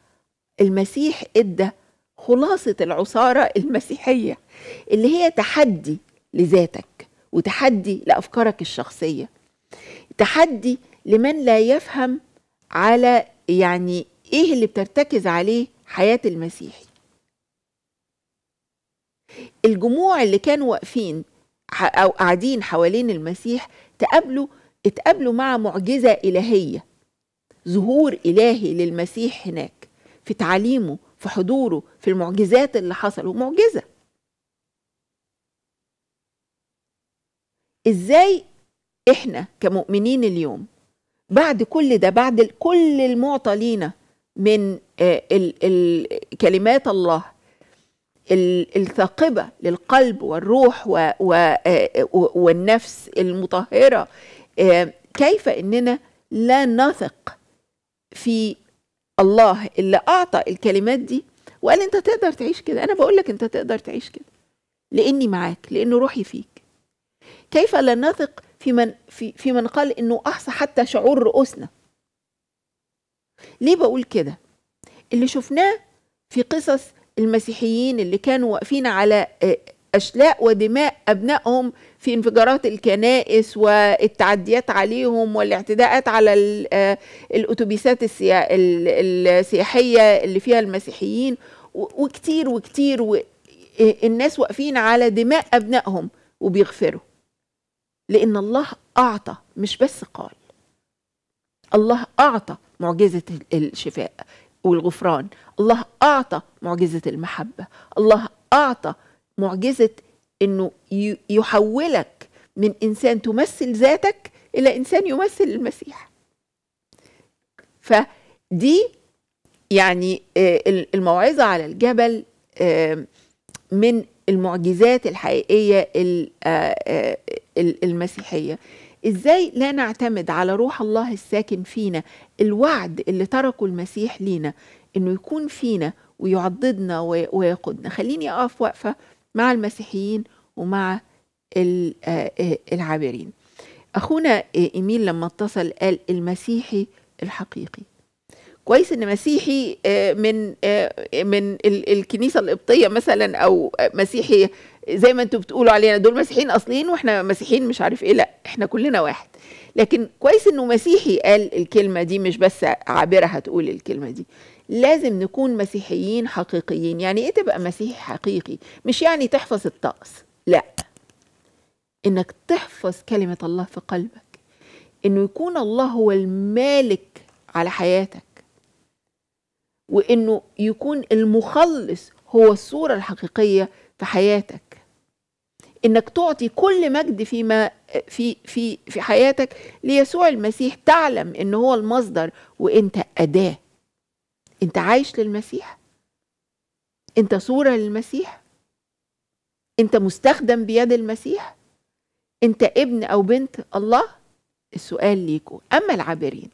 Speaker 1: المسيح ادى خلاصة العصارة المسيحية اللي هي تحدي لذاتك وتحدي لأفكارك الشخصية تحدي لمن لا يفهم على يعني ايه اللي بترتكز عليه حياة المسيحي الجموع اللي كانوا واقفين أو قاعدين حوالين المسيح تقابلوا اتقابلوا مع معجزة إلهية ظهور إلهي للمسيح هناك في تعليمه في حضوره في المعجزات اللي حصلوا معجزة إزاي إحنا كمؤمنين اليوم بعد كل ده بعد كل المعطى لينا من آه، كلمات الله الثاقبة للقلب والروح و و والنفس المطهرة آه، كيف إننا لا نثق في الله اللي أعطى الكلمات دي وقال أنت تقدر تعيش كده أنا بقول لك أنت تقدر تعيش كده لأني معاك لأن روحي فيك كيف لا نثق في من في, في من قال إنه أحصى حتى شعور رؤوسنا ليه بقول كده اللي شفناه في قصص المسيحيين اللي كانوا واقفين على آه، أشلاء ودماء أبنائهم في انفجارات الكنائس والتعديات عليهم والاعتداءات على آه، الأتوبيسات السياحية اللي فيها المسيحيين وكتير وكتير آه، الناس واقفين على دماء أبنائهم وبيغفروا لأن الله أعطى مش بس قال الله أعطى معجزة الشفاء والغفران الله أعطى معجزة المحبة الله أعطى معجزة أنه يحولك من إنسان تمثل ذاتك إلى إنسان يمثل المسيح فدي يعني آه، الموعظة على الجبل آه، من المعجزات الحقيقية آه، المسيحية ازاي لا نعتمد على روح الله الساكن فينا الوعد اللي تركه المسيح لينا انه يكون فينا ويعضدنا ويقودنا خليني اقف وقفه مع المسيحيين ومع آه، آه، العابرين اخونا آه، ايميل لما اتصل قال المسيحي الحقيقي كويس ان مسيحي من من الكنيسه القبطيه مثلا او مسيحي زي ما انتوا بتقولوا علينا دول مسيحيين اصليين واحنا مسيحيين مش عارف ايه لا احنا كلنا واحد لكن كويس انه مسيحي قال الكلمه دي مش بس عابره هتقول الكلمه دي لازم نكون مسيحيين حقيقيين يعني ايه تبقى مسيحي حقيقي مش يعني تحفظ الطقس لا انك تحفظ كلمه الله في قلبك انه يكون الله هو المالك على حياتك وانه يكون المخلص هو الصوره الحقيقيه في حياتك انك تعطي كل مجد فيما في في في حياتك ليسوع المسيح تعلم ان هو المصدر وانت اداه انت عايش للمسيح انت صوره للمسيح انت مستخدم بيد المسيح انت ابن او بنت الله السؤال ليكم اما العابرين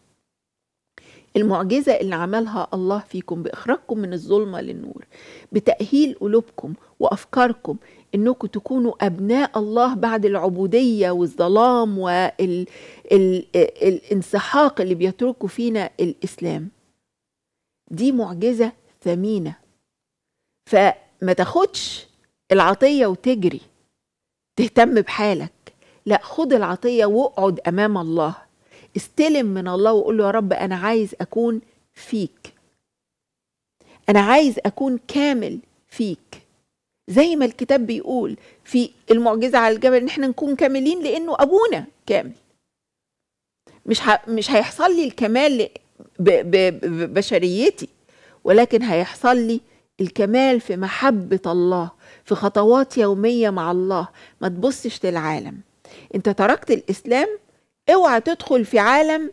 Speaker 1: المعجزه اللي عملها الله فيكم باخراجكم من الظلمه للنور بتاهيل قلوبكم وافكاركم انكم تكونوا ابناء الله بعد العبوديه والظلام والانسحاق اللي بيتركوا فينا الاسلام دي معجزه ثمينه فما تاخدش العطيه وتجري تهتم بحالك لا خد العطيه واقعد امام الله استلم من الله وقول له يا رب انا عايز اكون فيك انا عايز اكون كامل فيك زي ما الكتاب بيقول في المعجزة على الجبل ان احنا نكون كاملين لانه ابونا كامل مش مش هيحصل لي الكمال ببشريتي ولكن هيحصل لي الكمال في محبة الله في خطوات يومية مع الله ما تبصش للعالم انت تركت الاسلام اوعى تدخل في عالم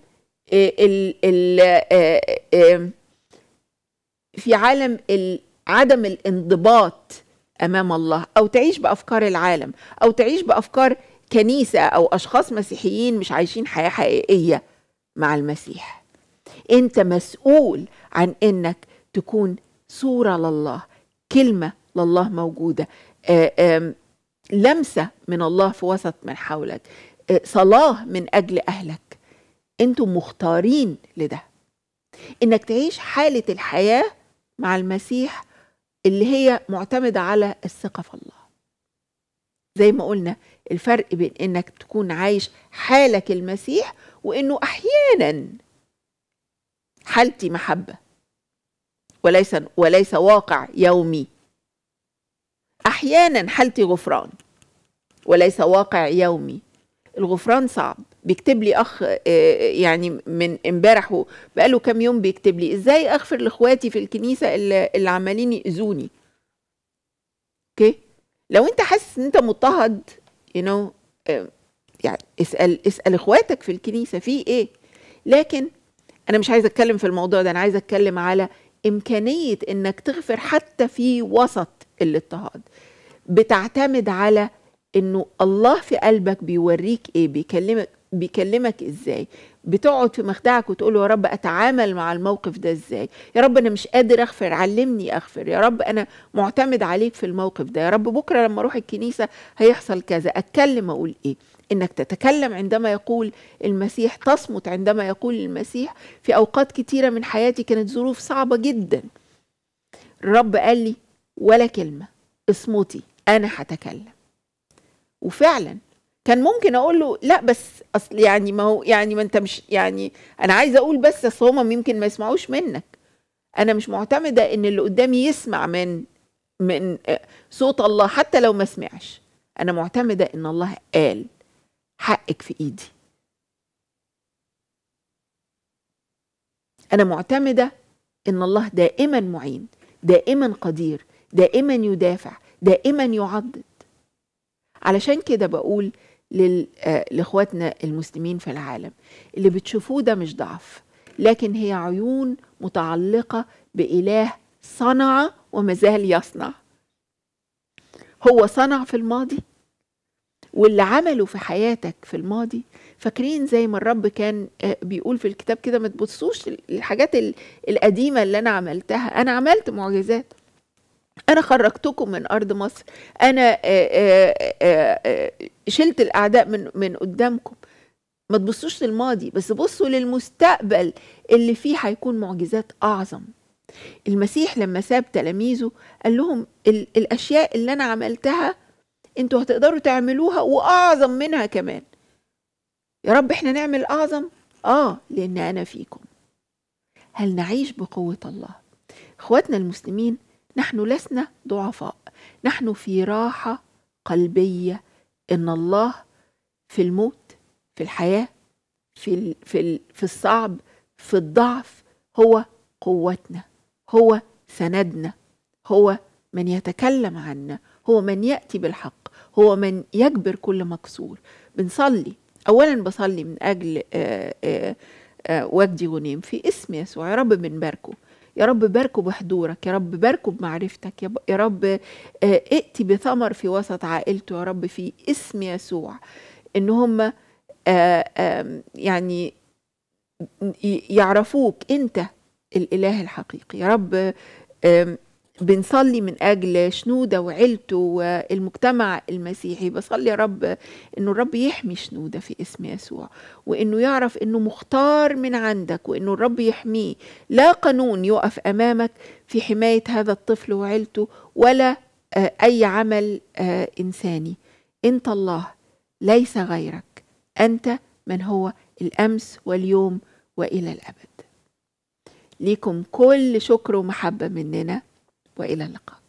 Speaker 1: آه، ال ال آه، آه، في عالم عدم الانضباط امام الله او تعيش بافكار العالم او تعيش بافكار كنيسه او اشخاص مسيحيين مش عايشين حياه حقيقيه مع المسيح انت مسؤول عن انك تكون صوره لله كلمه لله موجوده آآ آه، آآ لمسه من الله في وسط من حولك آه، صلاه من اجل اهلك انتم مختارين لده انك تعيش حاله الحياه مع المسيح اللي هي معتمدة على الثقة في الله زي ما قلنا الفرق بين انك تكون عايش حالك المسيح وانه احيانا حالتي محبة وليس وليس واقع يومي احيانا حالتي غفران وليس واقع يومي الغفران صعب بيكتب لي اخ آه، يعني من امبارح بقاله كام يوم بيكتب لي ازاي اغفر لاخواتي في الكنيسه اللي, اللي عمالين ياذوني اوكي لو انت حاسس ان انت مضطهد يو you نو know, آه، يعني اسال اسال اخواتك في الكنيسه في ايه لكن انا مش عايزه اتكلم في الموضوع ده انا عايزه اتكلم على امكانيه انك تغفر حتى في وسط الاضطهاد بتعتمد على انه الله في قلبك بيوريك ايه بيكلمك بيكلمك ازاي بتقعد في مخدعك وتقول يا رب اتعامل مع الموقف ده ازاي يا رب انا مش قادر اغفر علمني اغفر يا رب انا معتمد عليك في الموقف ده يا رب بكره لما اروح الكنيسه هيحصل كذا اتكلم اقول ايه انك تتكلم عندما يقول المسيح تصمت عندما يقول المسيح في اوقات كتيره من حياتي كانت ظروف صعبه جدا الرب قال لي ولا كلمه اصمتي انا هتكلم وفعلا كان ممكن اقول له لا بس اصل يعني ما هو يعني ما انت مش يعني انا عايزه اقول بس اصل هما يمكن ما يسمعوش منك انا مش معتمده ان اللي قدامي يسمع من من آه، صوت الله حتى لو ما سمعش انا معتمده ان الله قال حقك في ايدي انا معتمده ان الله دائما معين دائما قدير دائما يدافع دائما يعضد علشان كده بقول آه، لاخواتنا المسلمين في العالم اللي بتشوفوه ده مش ضعف لكن هي عيون متعلقه باله صنع وما زال يصنع هو صنع في الماضي واللي عمله في حياتك في الماضي فاكرين زي ما الرب كان آه، بيقول في الكتاب كده ما تبصوش الحاجات القديمه اللي انا عملتها انا عملت معجزات أنا خرجتكم من أرض مصر أنا آه، آه، آه، شلت الأعداء من من قدامكم ما تبصوش للماضي بس بصوا للمستقبل اللي فيه هيكون معجزات أعظم المسيح لما ساب تلاميذه قال لهم الأشياء اللي أنا عملتها أنتوا هتقدروا تعملوها وأعظم منها كمان يا رب إحنا نعمل أعظم آه لأن أنا فيكم هل نعيش بقوة الله إخواتنا المسلمين نحن لسنا ضعفاء نحن في راحه قلبيه ان الله في الموت في الحياه في في في الصعب في الضعف هو قوتنا هو سندنا هو من يتكلم عنا هو من ياتي بالحق هو من يجبر كل مكسور بنصلي اولا بصلي من اجل آه، آه، آه، وجدي غنيم في اسم يسوع يا رب بنباركه يا رب باركه بحضورك يا رب باركه بمعرفتك يا رب آه، ائتي بثمر في وسط عائلته يا رب في اسم يسوع ان هم آه، يعني يعرفوك انت الاله الحقيقي يا رب بنصلي من أجل شنودة وعيلته والمجتمع المسيحي بصلي يا رب إنه الرب يحمي شنودة في اسم يسوع وإنه يعرف إنه مختار من عندك وإنه الرب يحميه لا قانون يقف أمامك في حماية هذا الطفل وعيلته ولا آه، أي عمل آه، إنساني أنت الله ليس غيرك أنت من هو الأمس واليوم وإلى الأبد ليكم كل شكر ومحبة مننا والى اللقاء